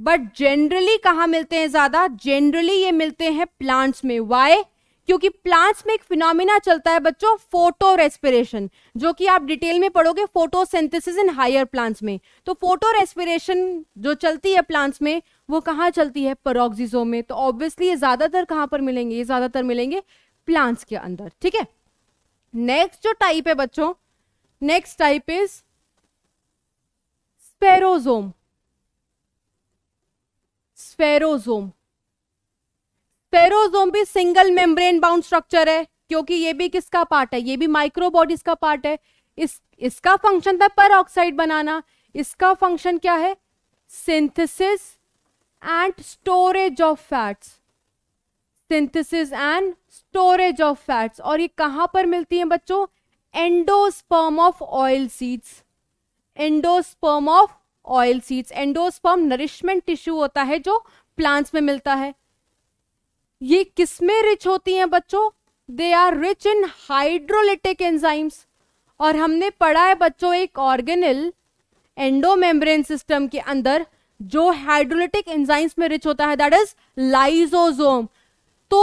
बट जनरली कहा मिलते हैं ज़्यादा जनरली ये मिलते हैं प्लांट्स में वाई क्योंकि प्लांट्स में एक फिनोमिना चलता है बच्चों फोटो रेस्पिरेशन जो कि आप डिटेल में पढ़ोगे फोटोसिंथेसिस इन हायर प्लांट्स में तो फोटो रेस्पिरेशन जो चलती है प्लांट्स में वो कहाँ चलती है परोक्सिजो में तो ऑब्वियसली ये ज़्यादातर कहाँ पर मिलेंगे ये ज़्यादातर मिलेंगे प्लांट्स के अंदर ठीक है नेक्स्ट जो टाइप है बच्चों next type is spherosome spherosome spherosome भी सिंगल मेम्ब्रेन बाउंड स्ट्रक्चर है क्योंकि ये भी किसका पार्ट है ये भी माइक्रोबॉडीज का पार्ट है इस इसका फंक्शन था पर ऑक्साइड बनाना इसका फंक्शन क्या है synthesis and storage of fats synthesis and storage of fats और ये कहां पर मिलती है बच्चों endosperm of oil seeds endosperm of oil seeds endosperm nourishment tissue होता है जो प्लांट्स में मिलता है ये किसमें रिच होती हैं बच्चों they are rich in hydrolytic enzymes और हमने पढ़ा है बच्चों एक ऑर्गेनल एंडोमेम्ब्रेन सिस्टम के अंदर जो हाइड्रोलिटिक एंजाइम्स में रिच होता है दैट इज लाइजोजोम तो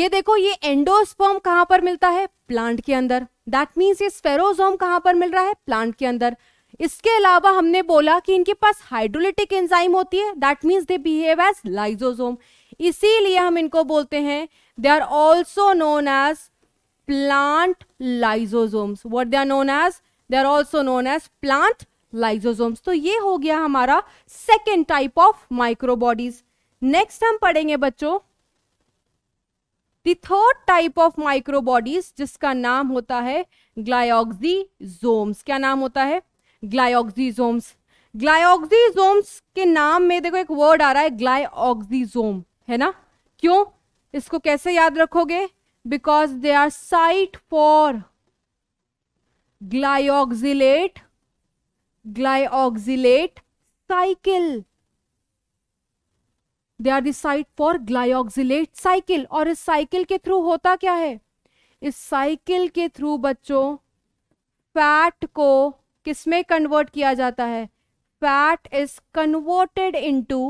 ये देखो ये एंडोस्पर्म कहां पर मिलता है प्लांट के अंदर दैट मीन्स ये स्पेरोजोम कहां पर मिल रहा है प्लांट के अंदर इसके अलावा हमने बोला कि इनके पास हाइड्रोलिटिक एंजाइम होती है that means they behave as lysosome इसीलिए हम इनको बोलते हैं they are also known as plant lysosomes what they are known as they are also known as plant lysosomes तो ये हो गया हमारा second type of microbodies next हम पढ़ेंगे बच्चों थर्ड टाइप ऑफ माइक्रोबॉडीज जिसका नाम होता है ग्लायोक्सीजोम्स क्या नाम होता है ग्लायोक्सीजोम्स ग्लायोक्सीजोम्स के नाम में देखो एक वर्ड आ रहा है ग्लायोक्सीजोम है ना क्यों इसको कैसे याद रखोगे because they are site for glyoxylate glyoxylate cycle they are the site for glyoxylate cycle और इस साइकिल के थ्रू होता क्या है इस साइकिल के थ्रू बच्चों फैट को किसमें कन्वर्ट किया जाता है fat is converted into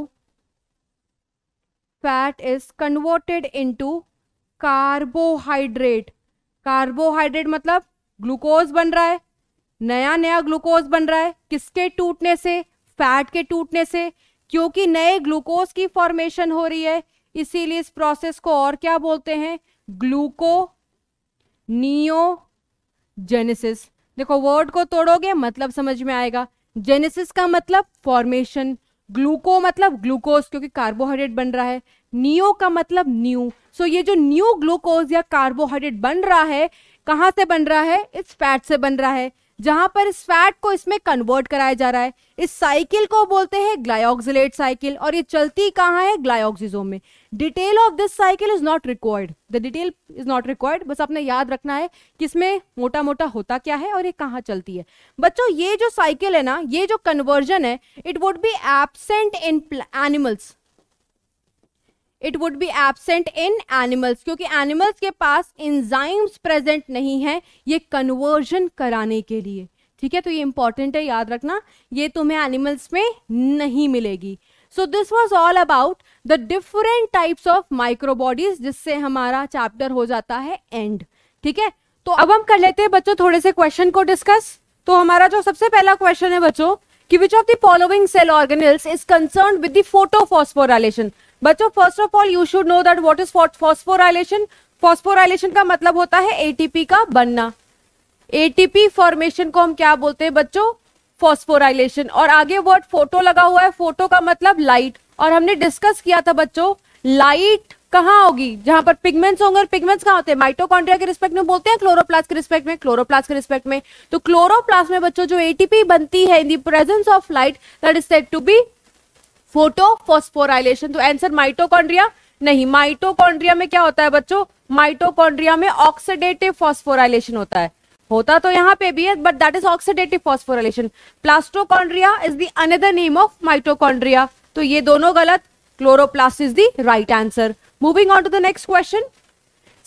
fat is converted into carbohydrate carbohydrate मतलब ग्लूकोज बन रहा है नया नया ग्लूकोज बन रहा है किसके टूटने से फैट के टूटने से क्योंकि नए ग्लूकोज की फॉर्मेशन हो रही है इसीलिए इस प्रोसेस को और क्या बोलते हैं ग्लूको नियोजेनेसिस देखो वर्ड को तोड़ोगे मतलब समझ में आएगा जेनेसिस का मतलब फॉर्मेशन ग्लूको मतलब ग्लूकोज क्योंकि कार्बोहाइड्रेट बन रहा है नियो का मतलब न्यू सो so, ये जो न्यू ग्लूकोज या कार्बोहाइड्रेट बन रहा है कहाँ से बन रहा है इस फैट से बन रहा है जहां पर इस फैट को इसमें कन्वर्ट कराया जा रहा है इस साइकिल को बोलते हैं ग्लायोक्सिलेट साइकिल और ये चलती कहाँ है ग्लायोक्सिजोम में detail of this cycle is not required the detail is not required बस आपने याद रखना है कि इसमें मोटा मोटा होता क्या है और ये कहाँ चलती है बच्चों ये जो साइकिल है ना ये जो कन्वर्जन है it would be absent in animals it would be absent in animals क्योंकि एनिमल्स के पास इंजाइम्स प्रेजेंट नहीं है ये कन्वर्जन कराने के लिए ठीक है तो ये इंपॉर्टेंट है याद रखना ये तुम्हें एनिमल्स में नहीं मिलेगी so this was all about the different types of microbodies जिससे हमारा चैप्टर हो जाता है एंड ठीक है तो अब हम कर लेते हैं बच्चों थोड़े से क्वेश्चन को डिस्कस तो हमारा जो सबसे पहला क्वेश्चन है बच्चों कि which of the following cell organelles is concern with the photophosphorylation बच्चों first of all you should know that what is phosphorylation phosphorylation का मतलब होता है एटीपी का बनना एटीपी फॉर्मेशन को हम क्या बोलते हैं बच्चों फॉस्फोराइलेशन और आगे वर्ड फोटो लगा हुआ है फोटो का मतलब लाइट और हमने डिस्कस किया था बच्चों लाइट कहाँ होगी जहां पर पिगमेंट्स होंगे और पिगमेंट्स कहाँ होते हैं माइटोकॉन्ड्रिया के रिस्पेक्ट में बोलते हैं क्लोरोप्लास्ट के रिस्पेक्ट में क्लोरोप्लास्ट के रिस्पेक्ट में तो क्लोरोप्लास्ट में बच्चों जो एटीपी बनती है in the presence of light that is said to be photophosphorylation तो आंसर माइटोकॉन्ड्रिया नहीं माइटोकॉन्ड्रिया में क्या होता है बच्चों माइटोकॉन्ड्रिया में ऑक्सीडेटिव फॉस्फोराइलेशन होता है होता तो यहाँ पे भी है but that is oxidative phosphorylation plastochondria is the another name of mitochondria तो ये दोनों गलत chloroplast is the right answer moving on to the next question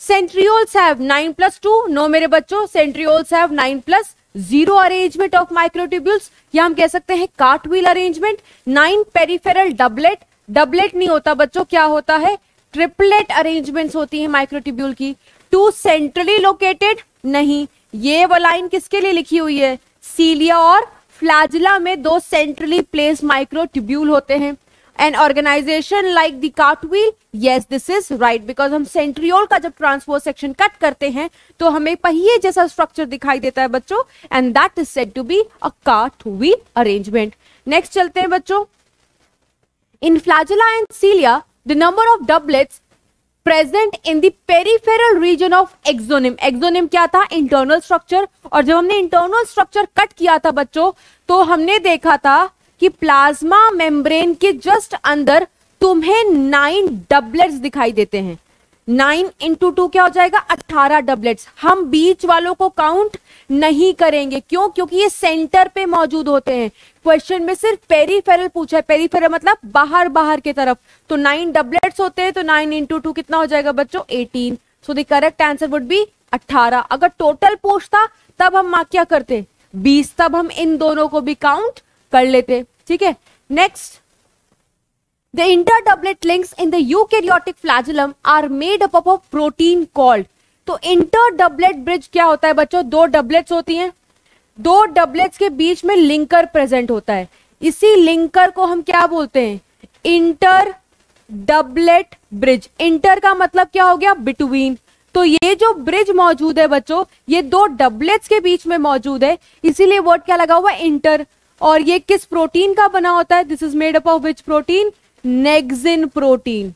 centrioles have nine plus two no मेरे बच्चों centrioles have nine plus zero arrangement of microtubules या हम कह सकते हैं cartwheel arrangement nine peripheral doublet doublet नहीं होता बच्चों क्या होता है ट्रिपलेट अरेंजमेंट होती है माइक्रोट्यूब्यूल की टू सेंट्रली लोकेटेड नहीं ये वो लाइन किसके लिए लिखी हुई है सीलिया और फ्लाजिला में दो सेंट्रली प्लेस माइक्रोट्यूब्यूल होते हैं an organisation like the cartwheel yes this is right because हम सेंट्रियोल का जब ट्रांसपोर्ट सेक्शन कट करते हैं तो हमें पहिए जैसा स्ट्रक्चर दिखाई देता है बच्चों and that is set to be a wheel arrangement next चलते हैं बच्चों in flagella and cilia the number of doublets present in the peripheral region of axoneme axoneme क्या था इंटरनल स्ट्रक्चर और जब हमने इंटरनल स्ट्रक्चर कट किया था बच्चों तो हमने देखा था कि प्लाज्मा मेम्ब्रेन के जस्ट अंदर तुम्हें नाइन डबलेट्स दिखाई देते हैं नाइन इंटू टू क्या हो जाएगा अट्ठारह डबलेट्स हम बीच वालों को काउंट नहीं करेंगे क्यों क्योंकि ये सेंटर पे मौजूद होते हैं क्वेश्चन में सिर्फ पेरीफेरल पूछा है पेरीफेरल मतलब बाहर बाहर की तरफ तो नाइन डबलेट्स होते हैं तो नाइन इंटू टू कितना हो जाएगा बच्चों eighteen so the correct answer would be अट्ठारह अगर टोटल पूछता तब हम क्या करते बीस तब हम इन दोनों को भी काउंट कर लेते ठीक है next the inter doublet links in the eukaryotic flagellum are made up of protein called तो डबलेट ब्रिज क्या होता है बच्चों दो डबलेट्स होती हैं दो डबलेट्स के बीच में लिंकर प्रेजेंट होता है इसी लिंकर को हम क्या बोलते हैं इंटर डबलेट ब्रिज इंटर का मतलब क्या हो गया बिटवीन तो ये जो ब्रिज मौजूद है बच्चों ये दो डबलेट्स के बीच में मौजूद है इसीलिए वर्ड क्या लगा हुआ इंटर और ये किस प्रोटीन का बना होता है this is made up of which protein nexin protein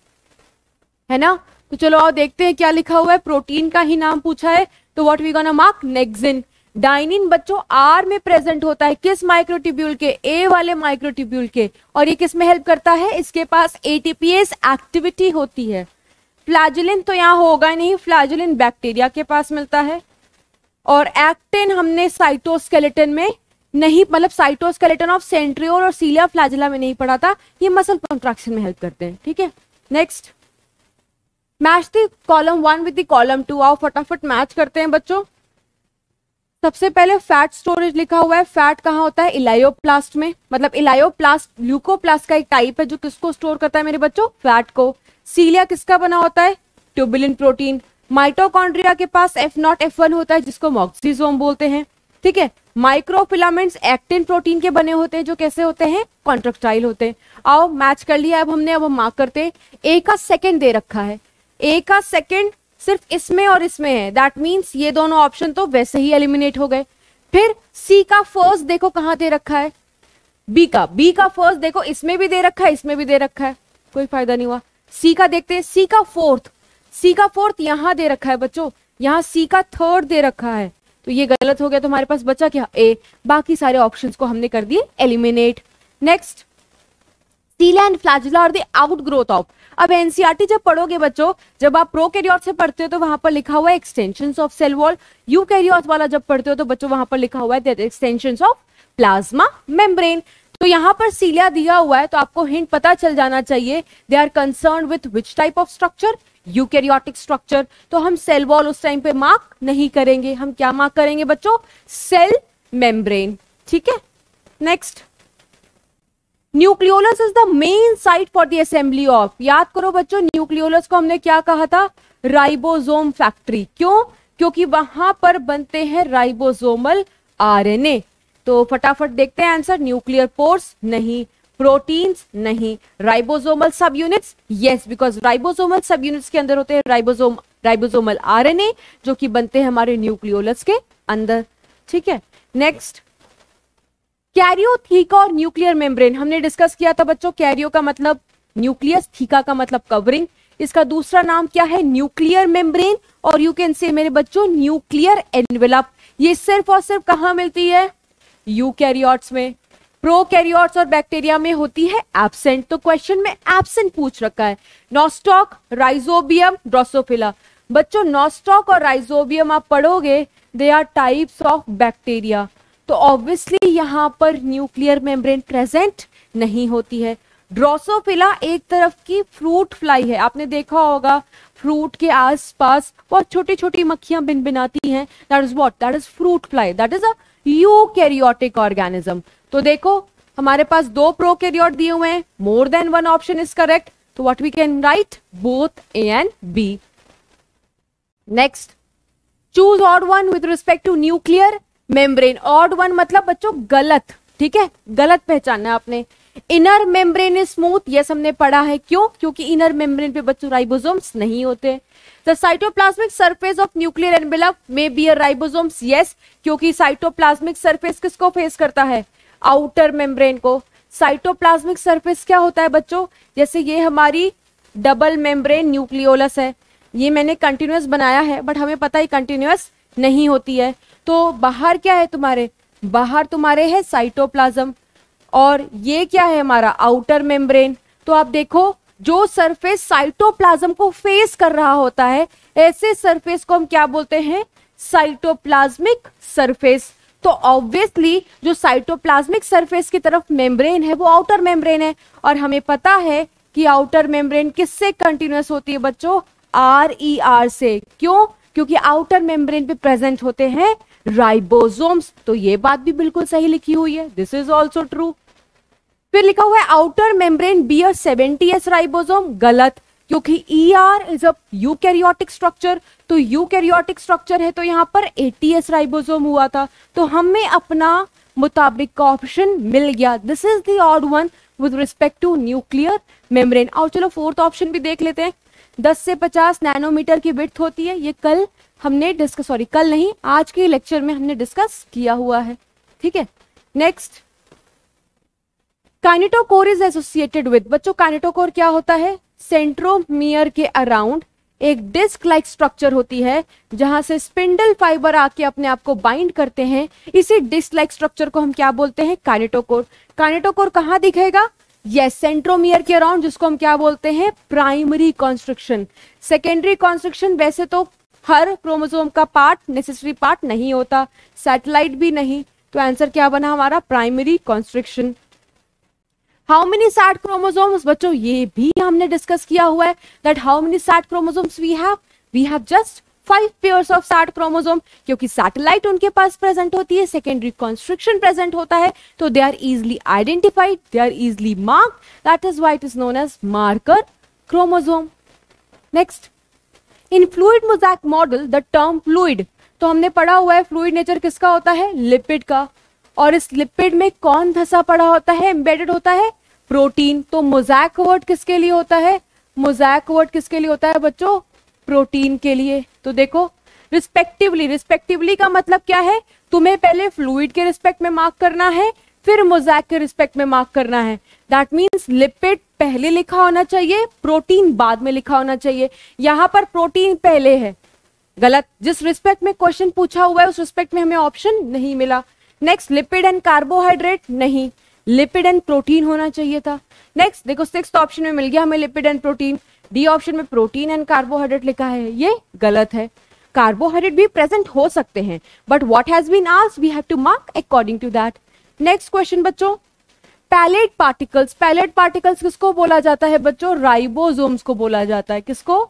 है ना तो चलो आओ देखते हैं क्या लिखा हुआ है प्रोटीन का ही नाम पूछा है तो what we gonna mark nexin dynein बच्चों आर में प्रेजेंट होता है किस माइक्रोटिब्यूल के ए वाले माइक्रोटिब्यूल के और ये किस में हेल्प करता है इसके पास एटीपीएस एक्टिविटी होती है फ्लाजुलिन तो यहाँ होगा ही नहीं फ्लाजुलिन बैक्टीरिया के पास मिलता है और एक्टिन हमने साइटोस्केलेटन में नहीं मतलब साइटोस्केलेटन ऑफ सेंट्रियोल और सीलिया फ्लाजिला में नहीं पढ़ा था ये मसल कॉन्ट्रैक्शन में हेल्प करते हैं ठीक है next match the column one with the column two आओ फटाफट मैच करते हैं बच्चों सबसे पहले फैट स्टोरेज लिखा हुआ है फैट कहाँ होता है इलायोप्लास्ट में मतलब इलायोप्लास्ट ल्यूकोप्लास्ट का एक टाइप है जो किसको स्टोर करता है मेरे बच्चों फैट को सीलिया किसका बना होता है ट्यूबुलिन प्रोटीन माइटोकॉन्ड्रिया के पास एफ नॉट एफ वन होता है जिसको मॉक्सीजोम बोलते हैं ठीक है माइक्रोफिलामेंट्स एक्टिन प्रोटीन के बने होते हैं जो कैसे होते हैं कॉन्ट्रेक्टाइल होते हैं आओ मैच कर लिया अब हमने अब हम मार्क करते हैं ए का सेकेंड दे रखा है ए का सेकेंड सिर्फ इसमें और इसमें है दैट मीन्स ये दोनों ऑप्शन तो वैसे ही एलिमिनेट हो गए फिर सी का फर्स्ट देखो कहाँ दे रखा है बी का बी का फर्स्ट देखो इसमें भी दे रखा है इसमें भी दे रखा है कोई फायदा नहीं हुआ सी का देखते हैं सी का फोर्थ सी का फोर्थ यहाँ दे रखा है बच्चों यहाँ सी का थर्ड दे रखा है तो ये गलत हो गया तो हमारे पास बचा क्या ए बाकी सारे ऑप्शन को हमने कर दिए एलिमिनेट नेक्स्ट एंड फ्लैजुला और आउट ग्रोथ ऑफ अब एनसीआरटी e जब पढ़ोगे बच्चों जब आप प्रो कैरियर से पढ़ते हो तो वहां पर लिखा हुआ है एक्सटेंशन ऑफ सेल वॉल यू कैरियर वाला जब पढ़ते हो तो बच्चों वहां पर लिखा हुआ है एक्सटेंशन ऑफ प्लाज्मा मेम्ब्रेन तो यहाँ पर सीलिया दिया हुआ है तो आपको हिंट पता चल जाना चाहिए they are concern with which type of structure eukaryotic structure तो हम सेल वॉल उस टाइम पे मार्क नहीं करेंगे हम क्या मार्क करेंगे बच्चों सेल मेम्ब्रेन ठीक है next nucleolus is the main site for the assembly of याद करो बच्चों न्यूक्लियोलस को हमने क्या कहा था राइबोजोम फैक्ट्री क्यों क्योंकि वहां पर बनते हैं राइबोजोमल आरएनए तो फटाफट देखते हैं आंसर न्यूक्लियर पोर्स नहीं प्रोटीन्स नहीं ribosomal subunits yes because ribosomal subunits के अंदर होते हैं राइबोसोम राइबोसोमल आरएनए जो कि बनते हैं हमारे न्यूक्लियोलस के अंदर ठीक है नेक्स्ट कैरियो थीका और न्यूक्लियर मेम्ब्रेन हमने डिस्कस किया था बच्चों कैरियो का मतलब न्यूक्लियस थीका का मतलब कवरिंग इसका दूसरा नाम क्या है न्यूक्लियर मेम्ब्रेन और यू कैन से मेरे बच्चों न्यूक्लियर एनवेलप ये सिर्फ और सिर्फ कहाँ मिलती है यू में प्रोकैरियोट्स और बैक्टीरिया में होती है एबसेंट तो क्वेश्चन में एबसेंट पूछ रखा है नॉस्टॉक राइजोबियम ड्रोसोफिला बच्चों नॉस्टॉक और राइजोबियम आप पढ़ोगे they are types of bacteria तो ऑब्वियसली यहाँ पर न्यूक्लियर मेम्ब्रेन प्रेजेंट नहीं होती है ड्रोसोफिला एक तरफ की फ्रूट फ्लाई है आपने देखा होगा फ्रूट के आसपास बहुत छोटी छोटी मक्खियां बिन बिनाती हैं that is what that is fruit fly that is a eukaryotic organism तो देखो हमारे पास दो प्रो के रियॉर्ड दिए हुए हैं more than one option is correct तो what we can write both A and B next choose odd one with respect to nuclear membrane odd one मतलब बच्चों गलत ठीक है गलत पहचाना आपने inner membrane is smooth yes हमने पढ़ा है क्यों क्योंकि इनर मेम्ब्रेन पे बच्चों राइबोसोम्स नहीं होते the cytoplasmic surface of nuclear envelope में बी राइबोसोम्स यस क्योंकि साइटोप्लाज्मिक सरफेस किसको फेस करता है आउटर मेम्ब्रेन को साइटोप्लाज्मिक सरफेस क्या होता है बच्चों जैसे ये हमारी डबल मेम्ब्रेन न्यूक्लियोलस है ये मैंने कंटिन्यूस बनाया है बट हमें पता ही कंटिन्यूस नहीं होती है तो बाहर क्या है तुम्हारे बाहर तुम्हारे है साइटोप्लाज्म और ये क्या है हमारा आउटर मेम्ब्रेन तो आप देखो जो सरफेस साइटोप्लाज्म को फेस कर रहा होता है ऐसे सरफेस को हम क्या बोलते हैं साइटोप्लाज्मिक सरफेस तो ऑब्वियसली जो साइटोप्लाज्मिक सरफेस की तरफ मेम्ब्रेन है वो आउटर मेम्ब्रेन है और हमें पता है कि आउटर मेम्ब्रेन किससे कंटिन्यूस होती है बच्चों आर ई आर से क्यों क्योंकि आउटर मेम्ब्रेन पे प्रेजेंट होते हैं राइबोसोम्स तो ये बात भी बिल्कुल सही लिखी हुई है दिस इज ऑल्सो ट्रू फिर लिखा हुआ है outer membrane B bear seventy S ribosome गलत क्योंकि E R is a eukaryotic structure तो यूकैरियोटिक स्ट्रक्चर है तो यहाँ पर एटीएस राइबोसोम हुआ था तो हमें अपना मुताबिक का ऑप्शन मिल गया this is the one with respect to nuclear membrane और चलो फोर्थ ऑप्शन भी देख लेते हैं 10 से 50 नैनोमीटर की विथ होती है ये कल हमने डिस्कस सॉरी कल नहीं आज के लेक्चर में हमने डिस्कस किया हुआ है ठीक है next kinetochore is associated with बच्चों काइनेटोकोर क्या होता है सेंट्रोमियर के अराउंड एक डिस्क लाइक स्ट्रक्चर होती है जहां से स्पिंडल फाइबर आके अपने आप को बाइंड करते हैं इसी डिस्क लाइक स्ट्रक्चर को हम क्या बोलते हैं कानेटोकोर कानेटोकोर कहाँ दिखेगा यस सेंट्रोमियर के अराउंड जिसको हम क्या बोलते हैं प्राइमरी कॉन्स्ट्रक्शन सेकेंडरी कॉन्स्ट्रक्शन वैसे तो हर क्रोमोसोम का पार्ट नेसेसरी पार्ट नहीं होता सैटेलाइट भी नहीं तो आंसर क्या बना हमारा primary constriction how many sat chromosomes बच्चों ये भी हमने डिस्कस किया हुआ है that how many sat chromosomes we have we have just five pairs of sat chromosome क्योंकि सैटेलाइट उनके पास प्रेजेंट होती है सेकेंडरी कॉन्स्ट्रिक्शन प्रेजेंट होता है तो they are easily identified they are easily mark that is what is known as marker chromosome next in fluid mosaic model the term fluid तो हमने पढ़ा हुआ है फ्लूड नेचर किसका होता है लिपिड का और इस लिपिड में कौन धसा पड़ा होता है एम्बेडेड होता है प्रोटीन तो मोजैक वर्ड किसके लिए होता है मोजैक वर्ड किसके लिए होता है बच्चों प्रोटीन के लिए तो देखो रिस्पेक्टिवली रिस्पेक्टिवली का मतलब क्या है तुम्हें पहले फ्लूड के रिस्पेक्ट में मार्क करना है फिर मोजैक के रिस्पेक्ट में मार्क करना है दैट मीन्स लिपिड पहले लिखा होना चाहिए प्रोटीन बाद में लिखा होना चाहिए यहाँ पर प्रोटीन पहले है गलत जिस रिस्पेक्ट में क्वेश्चन पूछा हुआ है उस रिस्पेक्ट में हमें ऑप्शन नहीं मिला नेक्स्ट लिपिड एंड कार्बोहाइड्रेट नहीं लिपिड एंड प्रोटीन होना चाहिए था नेक्स्ट देखो सिक्स ऑप्शन में मिल गया हमें lipid and protein D option में प्रोटीन एंड कार्बोहाइड्रेट लिखा है ये गलत है कार्बोहाइड्रेट भी प्रेजेंट हो सकते हैं बट वॉट हैज बीन आस we have to mark according to that next question बच्चों पैलेट पार्टिकल्स पैलेट पार्टिकल्स किसको बोला जाता है बच्चों राइबोजोम्स को बोला जाता है किसको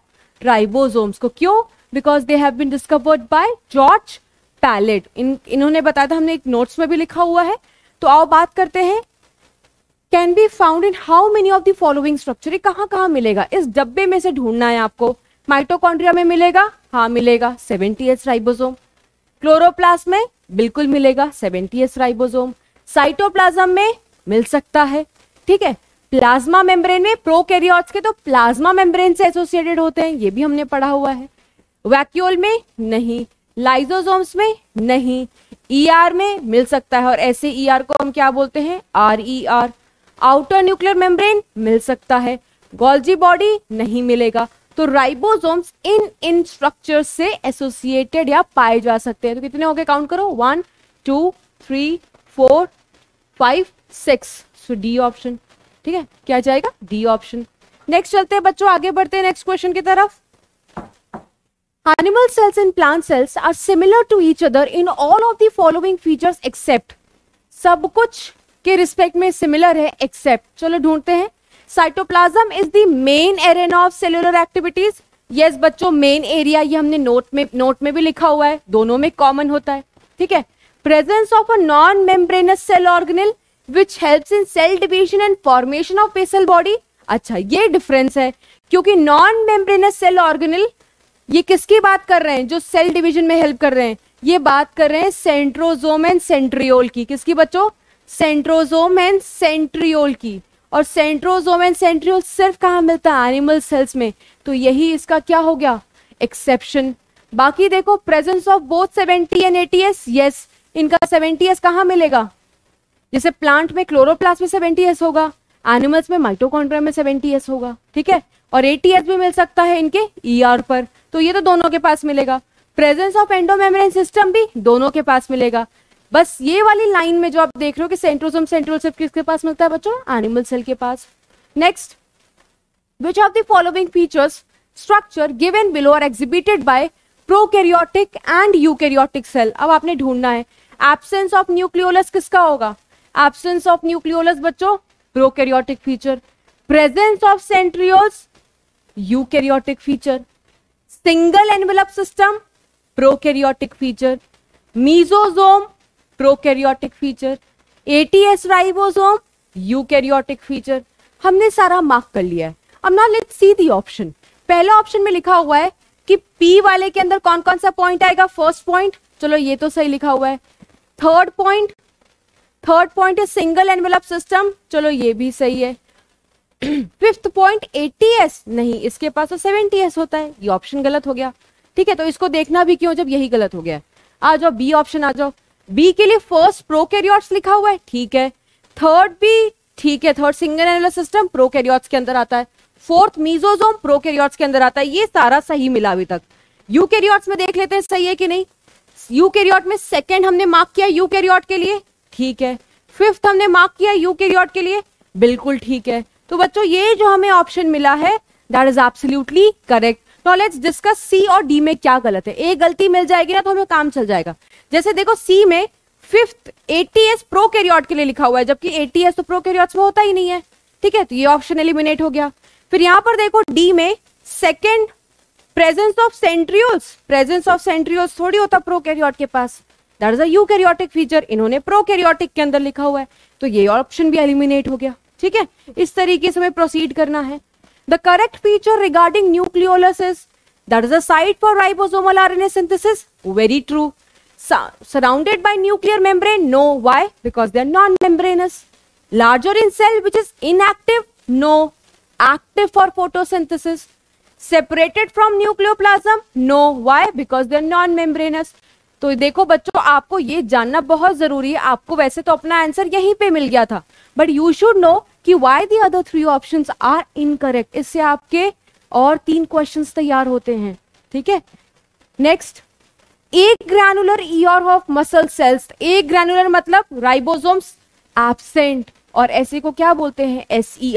राइबोजोम्स को क्यों because they have been discovered by George Palade in इन्होंने बताया था हमने एक नोट्स में भी लिखा हुआ है तो आओ बात करते हैं can be found in how many of the following structure ये कहाँ कहाँ मिलेगा इस डब्बे में से ढूंढना है आपको माइटोकॉन्ड्रिया में मिलेगा हाँ मिलेगा सेवेंटी एस राइबोजोम क्लोरोप्लास्ट में बिल्कुल मिलेगा सेवेंटी एस राइबोजोम साइटोप्लाज्म में मिल सकता है ठीक है प्लाज्मा मेम्ब्रेन में प्रोकैरियोट्स के तो प्लाज्मा मेम्ब्रेन से एसोसिएटेड होते हैं ये भी हमने पढ़ा हुआ है वैक्यूल में नहीं लाइजोजोम्स में नहीं ईआर e ER में मिल सकता है और ऐसे ईआर e ER को हम क्या बोलते हैं R E R outer nuclear membrane मिल सकता है गोल्जी बॉडी नहीं मिलेगा तो राइबोसोम्स इन इन स्ट्रक्चर से एसोसिएटेड या पाए जा सकते हैं तो कितने हो गए काउंट करो one two three four five six so D option ठीक है क्या जाएगा डी ऑप्शन नेक्स्ट चलते हैं बच्चों आगे बढ़ते हैं नेक्स्ट क्वेश्चन की तरफ Animal cells and plant cells are similar to each other in all of the following features except सब कुछ के रिस्पेक्ट में सिमिलर है एक्सेप्ट चलो ढूंढते हैं cytoplasm is the main arena of cellular activities yes बच्चों मेन एरिया ये हमने नोट में नोट में भी लिखा हुआ है दोनों में कॉमन होता है ठीक है presence of a non membranous cell organelle which helps in cell division and formation of basal body अच्छा ये डिफरेंस है क्योंकि नॉन मेम्ब्रेनस सेल ऑर्गेनल ये किसकी बात कर रहे हैं जो सेल डिवीजन में हेल्प कर रहे हैं ये बात कर रहे हैं सेंट्रोजोम एंड सेंट्रियोल की किसकी बच्चों सेंट्रोजोम एंड सेंट्रियोल की और सेंट्रोजोम एंड सेंट्रियोल सिर्फ कहाँ मिलता है एनिमल सेल्स में तो यही इसका क्या हो गया एक्सेप्शन बाकी देखो presence of both seventy and eighty S yes इनका सेवेंटी एस कहाँ मिलेगा जैसे प्लांट में क्लोरोप्लास्ट में सेवेंटी एस होगा एनिमल्स में माइटोकॉन्ड्रिया में सेवेंटी एस होगा ठीक है और एटीएस भी मिल सकता है इनके ईआर e ER पर तो ये तो दोनों के पास मिलेगा प्रेजेंस ऑफ एंडोमेम्ब्रेन सिस्टम भी दोनों के पास मिलेगा बस ये वाली लाइन में जो आप देख रहे हो कि सेंट्रोसोम सेंट्रल सेल किसके पास मिलता है बच्चों एनिमल सेल के पास next which of the following features structure given below are exhibited by prokaryotic and eukaryotic cell अब आपने ढूंढना है एब्सेंस ऑफ न्यूक्लियोलस किसका होगा एब्सेंस ऑफ न्यूक्लियोलस बच्चों prokaryotic feature presence of centrioles eukaryotic feature single envelope system prokaryotic feature mesosome prokaryotic feature eighty S ribosome eukaryotic feature हमने सारा mark कर लिया है अब ना लेट सी दी ऑप्शन पहला ऑप्शन में लिखा हुआ है कि पी वाले के अंदर कौन कौन सा पॉइंट आएगा फर्स्ट पॉइंट चलो ये तो सही लिखा हुआ है third point third point is single envelope system चलो ये भी सही है फिफ्थ पॉइंट एस नहीं इसके पास तो सेवेंटी एस होता है ये ऑप्शन गलत हो गया ठीक है तो इसको देखना भी क्यों जब यही गलत हो गया आ जाओ बी ऑप्शन आ जाओ बी के लिए फर्स्ट प्रो लिखा हुआ है ठीक है थर्ड भी ठीक है थर्ड सिंगल एनल सिस्टम प्रो के अंदर आता है फोर्थ मीजोजोम प्रो के अंदर आता है ये सारा सही मिला अभी तक कैरियॉर्ट्स में देख लेते हैं सही है कि नहीं यूकेरियोट में सेकेंड हमने मार्क किया कैरियॉर्ट के लिए ठीक है फिफ्थ हमने मार्क किया यूकेरियोट के लिए बिल्कुल ठीक है तो बच्चों ये जो हमें ऑप्शन मिला है that is absolutely correct now let's discuss C और डी में क्या गलत है एक गलती मिल जाएगी ना तो हमें काम चल जाएगा जैसे देखो सी में फिफ्थ एटीएस प्रो कैरियॉट के लिए लिखा हुआ है जबकि एटीएस तो प्रो में होता ही नहीं है ठीक है तो ये ऑप्शन एलिमिनेट हो गया फिर यहां पर देखो डी में second presence of centrioles presence of centrioles थोड़ी होता प्रो कैरियॉट के पास दैट इज अ फीचर इन्होंने प्रो कैरियोटिक के अंदर लिखा हुआ है तो ये ऑप्शन भी एलिमिनेट हो गया ठीक है इस तरीके से हमें प्रोसीड करना है the correct feature regarding nucleolus that is a site for ribosomal RNA synthesis very true surrounded by nuclear membrane no why because they are non membranous larger in cell which is inactive no active for photosynthesis separated from nucleoplasm no why because they are non membranous तो देखो बच्चों आपको ये जानना बहुत जरूरी है आपको वैसे तो अपना आंसर यहीं पे मिल गया था बट यू शुड नो कि why the other three option are incorrect इससे आपके और तीन क्वेश्चन तैयार होते हैं ठीक है next agranular ER of muscle cells agranular मतलब राइबोसोम्स एबसेंट और ऐसे e को क्या बोलते हैं एस e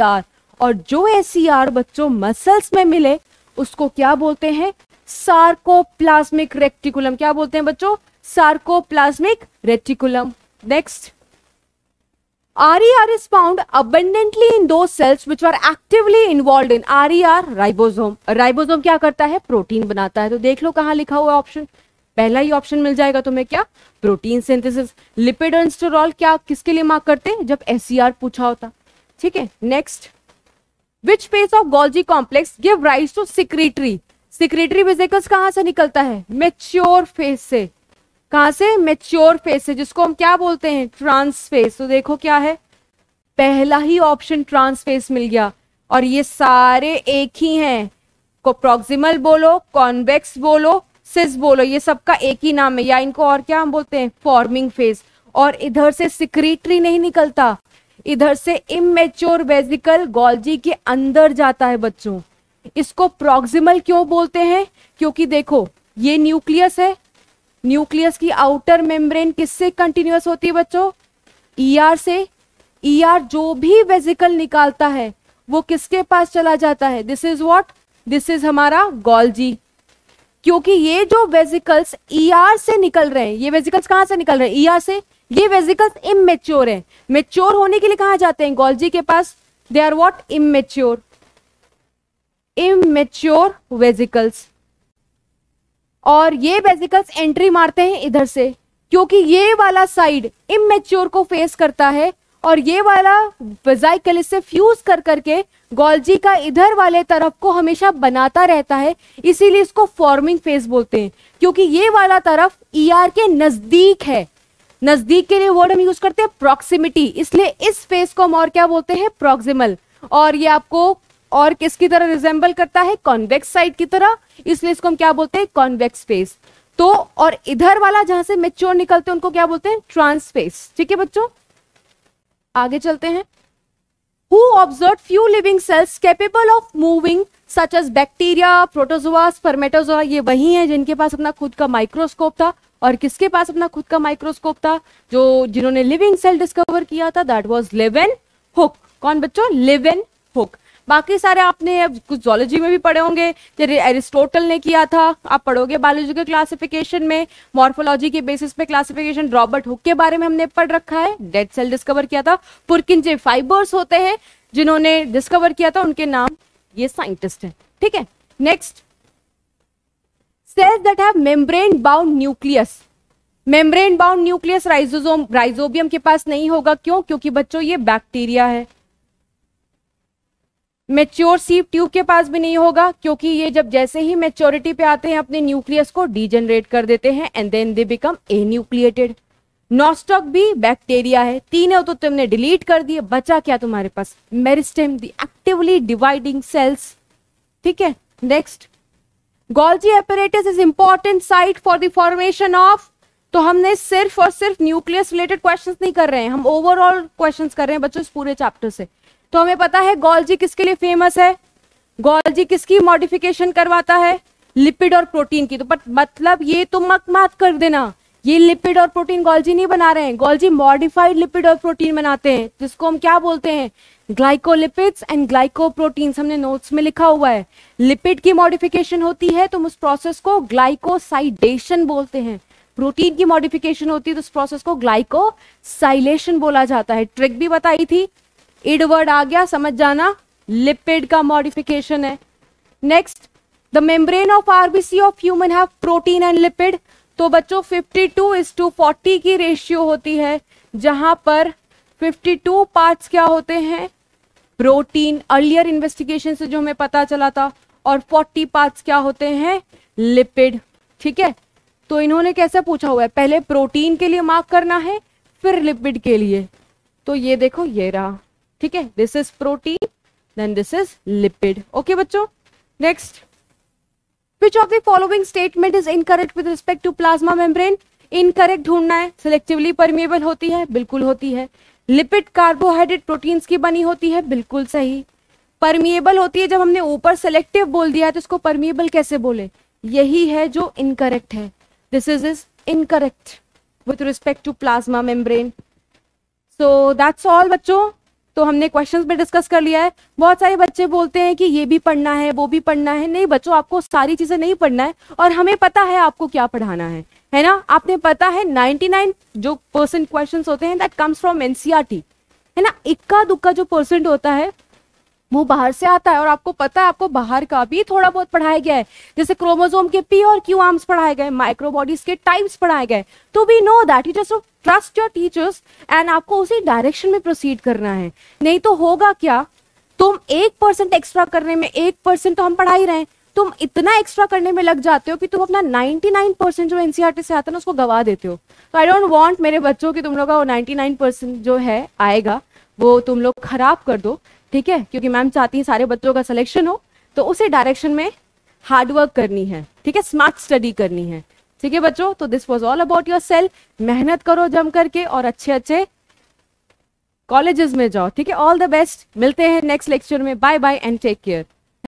और जो एस e बच्चों मसल्स में मिले उसको क्या बोलते हैं सार्कोप्लाज्मिक रेक्टिकुलम क्या बोलते हैं बच्चों sarcoplasmic reticulum next RER is found abundantly in those cells which are actively involved in RER e ribosome. Ribosome क्या करता है प्रोटीन बनाता है तो देख लो कहां लिखा हुआ ऑप्शन पहला ही ऑप्शन मिल जाएगा तुम्हें क्या प्रोटीन सिंथेसिस लिपिड एंड क्या किसके लिए मार्क करते हैं जब एस e पूछा होता ठीक है next which face of Golgi complex give rise to secretory secretory vesicles कहाँ से निकलता है मेच्योर फेस से कहा से मेच्योर फेस से जिसको हम क्या बोलते हैं फेस तो देखो क्या है पहला ही ऑप्शन फेस मिल गया और ये सारे एक ही हैं को प्रोक्सिमल बोलो कॉन्वेक्स बोलो सिस बोलो ये सबका एक ही नाम है या इनको और क्या हम बोलते हैं फॉर्मिंग फेस और इधर से सिक्रेटरी नहीं निकलता इधर से इमेच्योर वेजिकल गोल्जी के अंदर जाता है बच्चों इसको प्रोक्सिमल क्यों बोलते हैं क्योंकि देखो ये न्यूक्लियस है न्यूक्लियस की आउटर मेम्ब्रेन किससे कंटिन्यूस होती है बच्चों ईआर e से ईआर e जो भी वेजिकल निकालता है वो किसके पास चला जाता है this is what this is हमारा गोल्जी क्योंकि ये जो वेजिकल्स ईआर e से निकल रहे हैं ये वेजिकल्स कहां से निकल रहे हैं ईआर से ये वेजिकल्स इमेच्योर हैं मेच्योर होने के लिए कहा जाते हैं गोल्जी के पास they are what immature immature vesicles और ये वेजिकल्स एंट्री मारते हैं इधर से क्योंकि ये वाला साइड इमेच्योर को फेस करता है और ये वाला वेजाइकल इससे फ्यूज कर करके गोल्जी का इधर वाले तरफ को हमेशा बनाता रहता है इसीलिए इसको फॉर्मिंग फेज बोलते हैं क्योंकि ये वाला तरफ ईआर e ER के नजदीक है नजदीक के लिए वर्ड हम यूज करते हैं प्रॉक्सिमिटी इसलिए इस फेज को हम और क्या बोलते हैं प्रोक्सिमल और ये आपको और किसकी तरह रिजेंबल करता है कॉन्वेक्स साइड की तरह इसलिए इसको हम क्या बोलते हैं कॉन्वेक्स फेस तो और इधर वाला जहां से मेच्योर निकलते हैं उनको क्या बोलते हैं ट्रांस फेस ठीक है बच्चों आगे चलते हैं who observe few living cells capable of moving such as bacteria protozoa spermatozoa ये वही है जिनके पास अपना खुद का माइक्रोस्कोप था और किसके पास अपना खुद का माइक्रोस्कोप था जो जिन्होंने लिविंग सेल डिस्कवर किया था दैट वॉज लेवन हुक कौन बच्चों लिवन हुक बाकी सारे आपने कुछ जोलॉजी में भी पढ़े होंगे जैसे एरिस्टोटल ने किया था आप पढ़ोगे बायोलॉजी के क्लासिफिकेशन में मॉर्फोलॉजी के बेसिस पे क्लासिफिकेशन रॉबर्ट हुक के बारे में हमने पढ़ रखा है डेड सेल डिस्कवर किया था पुरकिन जे फाइबर्स होते हैं जिन्होंने डिस्कवर किया था उनके नाम ये साइंटिस्ट है ठीक है next cells that have membrane bound nucleus membrane bound nucleus राइजोजोम राइजोबियम के पास नहीं होगा क्यों क्योंकि बच्चों ये बैक्टीरिया है मेच्योर सीप ट्यूब के पास भी नहीं होगा क्योंकि ये जब जैसे ही मेच्योरिटी पे आते हैं अपने न्यूक्लियस को डीजनरेट कर देते हैं and then they become a nucleated Nostoc भी बैक्टीरिया है तीनों तो तुमने डिलीट कर दिए बचा क्या तुम्हारे पास meristem the actively dividing cells ठीक है next Golgi apparatus is important site for the formation of तो हमने सिर्फ और सिर्फ न्यूक्लियस रिलेटेड क्वेश्चंस नहीं कर रहे हैं हम ओवरऑल क्वेश्चंस कर रहे हैं बच्चों इस पूरे चैप्टर से तो हमें पता है गोल्जी किसके लिए फेमस है गोल्जी किसकी मॉडिफिकेशन करवाता है लिपिड और प्रोटीन की तो मतलब ये तो मत मात कर देना ये लिपिड और प्रोटीन गोल्जी नहीं बना रहे हैं गोल्जी मॉडिफाइड लिपिड और प्रोटीन बनाते हैं जिसको हम क्या बोलते हैं ग्लाइकोलिपिड्स एंड प्रोटीन हमने नोट्स में लिखा हुआ है लिपिड की तो मॉडिफिकेशन होती है तो उस प्रोसेस को ग्लाइकोसाइडेशन बोलते हैं प्रोटीन की मॉडिफिकेशन होती है तो उस प्रोसेस को ग्लाइकोसाइलेशन बोला जाता है ट्रिक भी बताई थी इड वर्ड आ गया समझ जाना लिपिड का मॉडिफिकेशन है next the membrane of RBC of human have protein and lipid तो बच्चों 52 टू इज टू फोर्टी की रेशियो होती है जहां पर 52 पार्ट्स क्या होते हैं प्रोटीन अर्लियर इन्वेस्टिगेशन से जो हमें पता चला था और 40 पार्ट्स क्या होते हैं लिपिड ठीक है तो इन्होंने कैसे पूछा हुआ है पहले प्रोटीन के लिए मार्क करना है फिर लिपिड के लिए तो ये देखो ये रहा ठीक है this is protein then this is lipid okay बच्चों next which of the following statement is incorrect with respect to plasma membrane incorrect ढूंढना है सिलेक्टिवली परमिएबल होती है बिल्कुल होती है लिपिड कार्बोहाइड्रेट प्रोटीन्स की बनी होती है बिल्कुल सही परमिएबल होती है जब हमने ऊपर सेलेक्टिव बोल दिया है तो इसको परमिएबल कैसे बोले यही है जो इनकरेक्ट है this is is incorrect with respect to plasma membrane so that's all बच्चों तो हमने क्वेश्चंस में डिस्कस कर लिया है बहुत सारे बच्चे बोलते हैं कि ये भी पढ़ना है वो भी पढ़ना है नहीं बच्चों आपको सारी चीज़ें नहीं पढ़ना है और हमें पता है आपको क्या पढ़ाना है है ना आपने पता है 99 जो परसेंट क्वेश्चंस होते हैं दैट कम्स फ्रॉम एनसीआर है ना इक्का दुक्का जो परसेंट होता है वो बाहर से आता है और आपको पता है आपको बाहर का भी थोड़ा बहुत पढ़ाया गया है जैसे क्रोमोजोम के पी और क्यू आर्म्स पढ़ाए गए माइक्रोबॉडीज के टाइप्स पढ़ाए गए तो we know that it just trust your teachers and आपको उसी डायरेक्शन में प्रोसीड करना है नहीं तो होगा क्या तुम एक परसेंट एक्स्ट्रा करने में एक परसेंट तो हम पढ़ा ही रहे तुम इतना एक्स्ट्रा करने में लग जाते हो कि तुम अपना 99 परसेंट जो एनसीआरटी e से आता है ना उसको गवा देते हो तो आई डोंट वांट मेरे बच्चों की तुम लोग का वो 99 परसेंट जो है आएगा वो तुम लोग खराब कर दो ठीक है क्योंकि मैम चाहती है सारे बच्चों का सिलेक्शन हो तो उसी डायरेक्शन में हार्डवर्क करनी है ठीक है स्मार्ट स्टडी करनी है ठीक है बच्चों तो this was all about your cell मेहनत करो जम करके और अच्छे अच्छे कॉलेजेस में जाओ ठीक है ऑल द बेस्ट मिलते हैं नेक्स्ट लेक्चर में bye bye and take care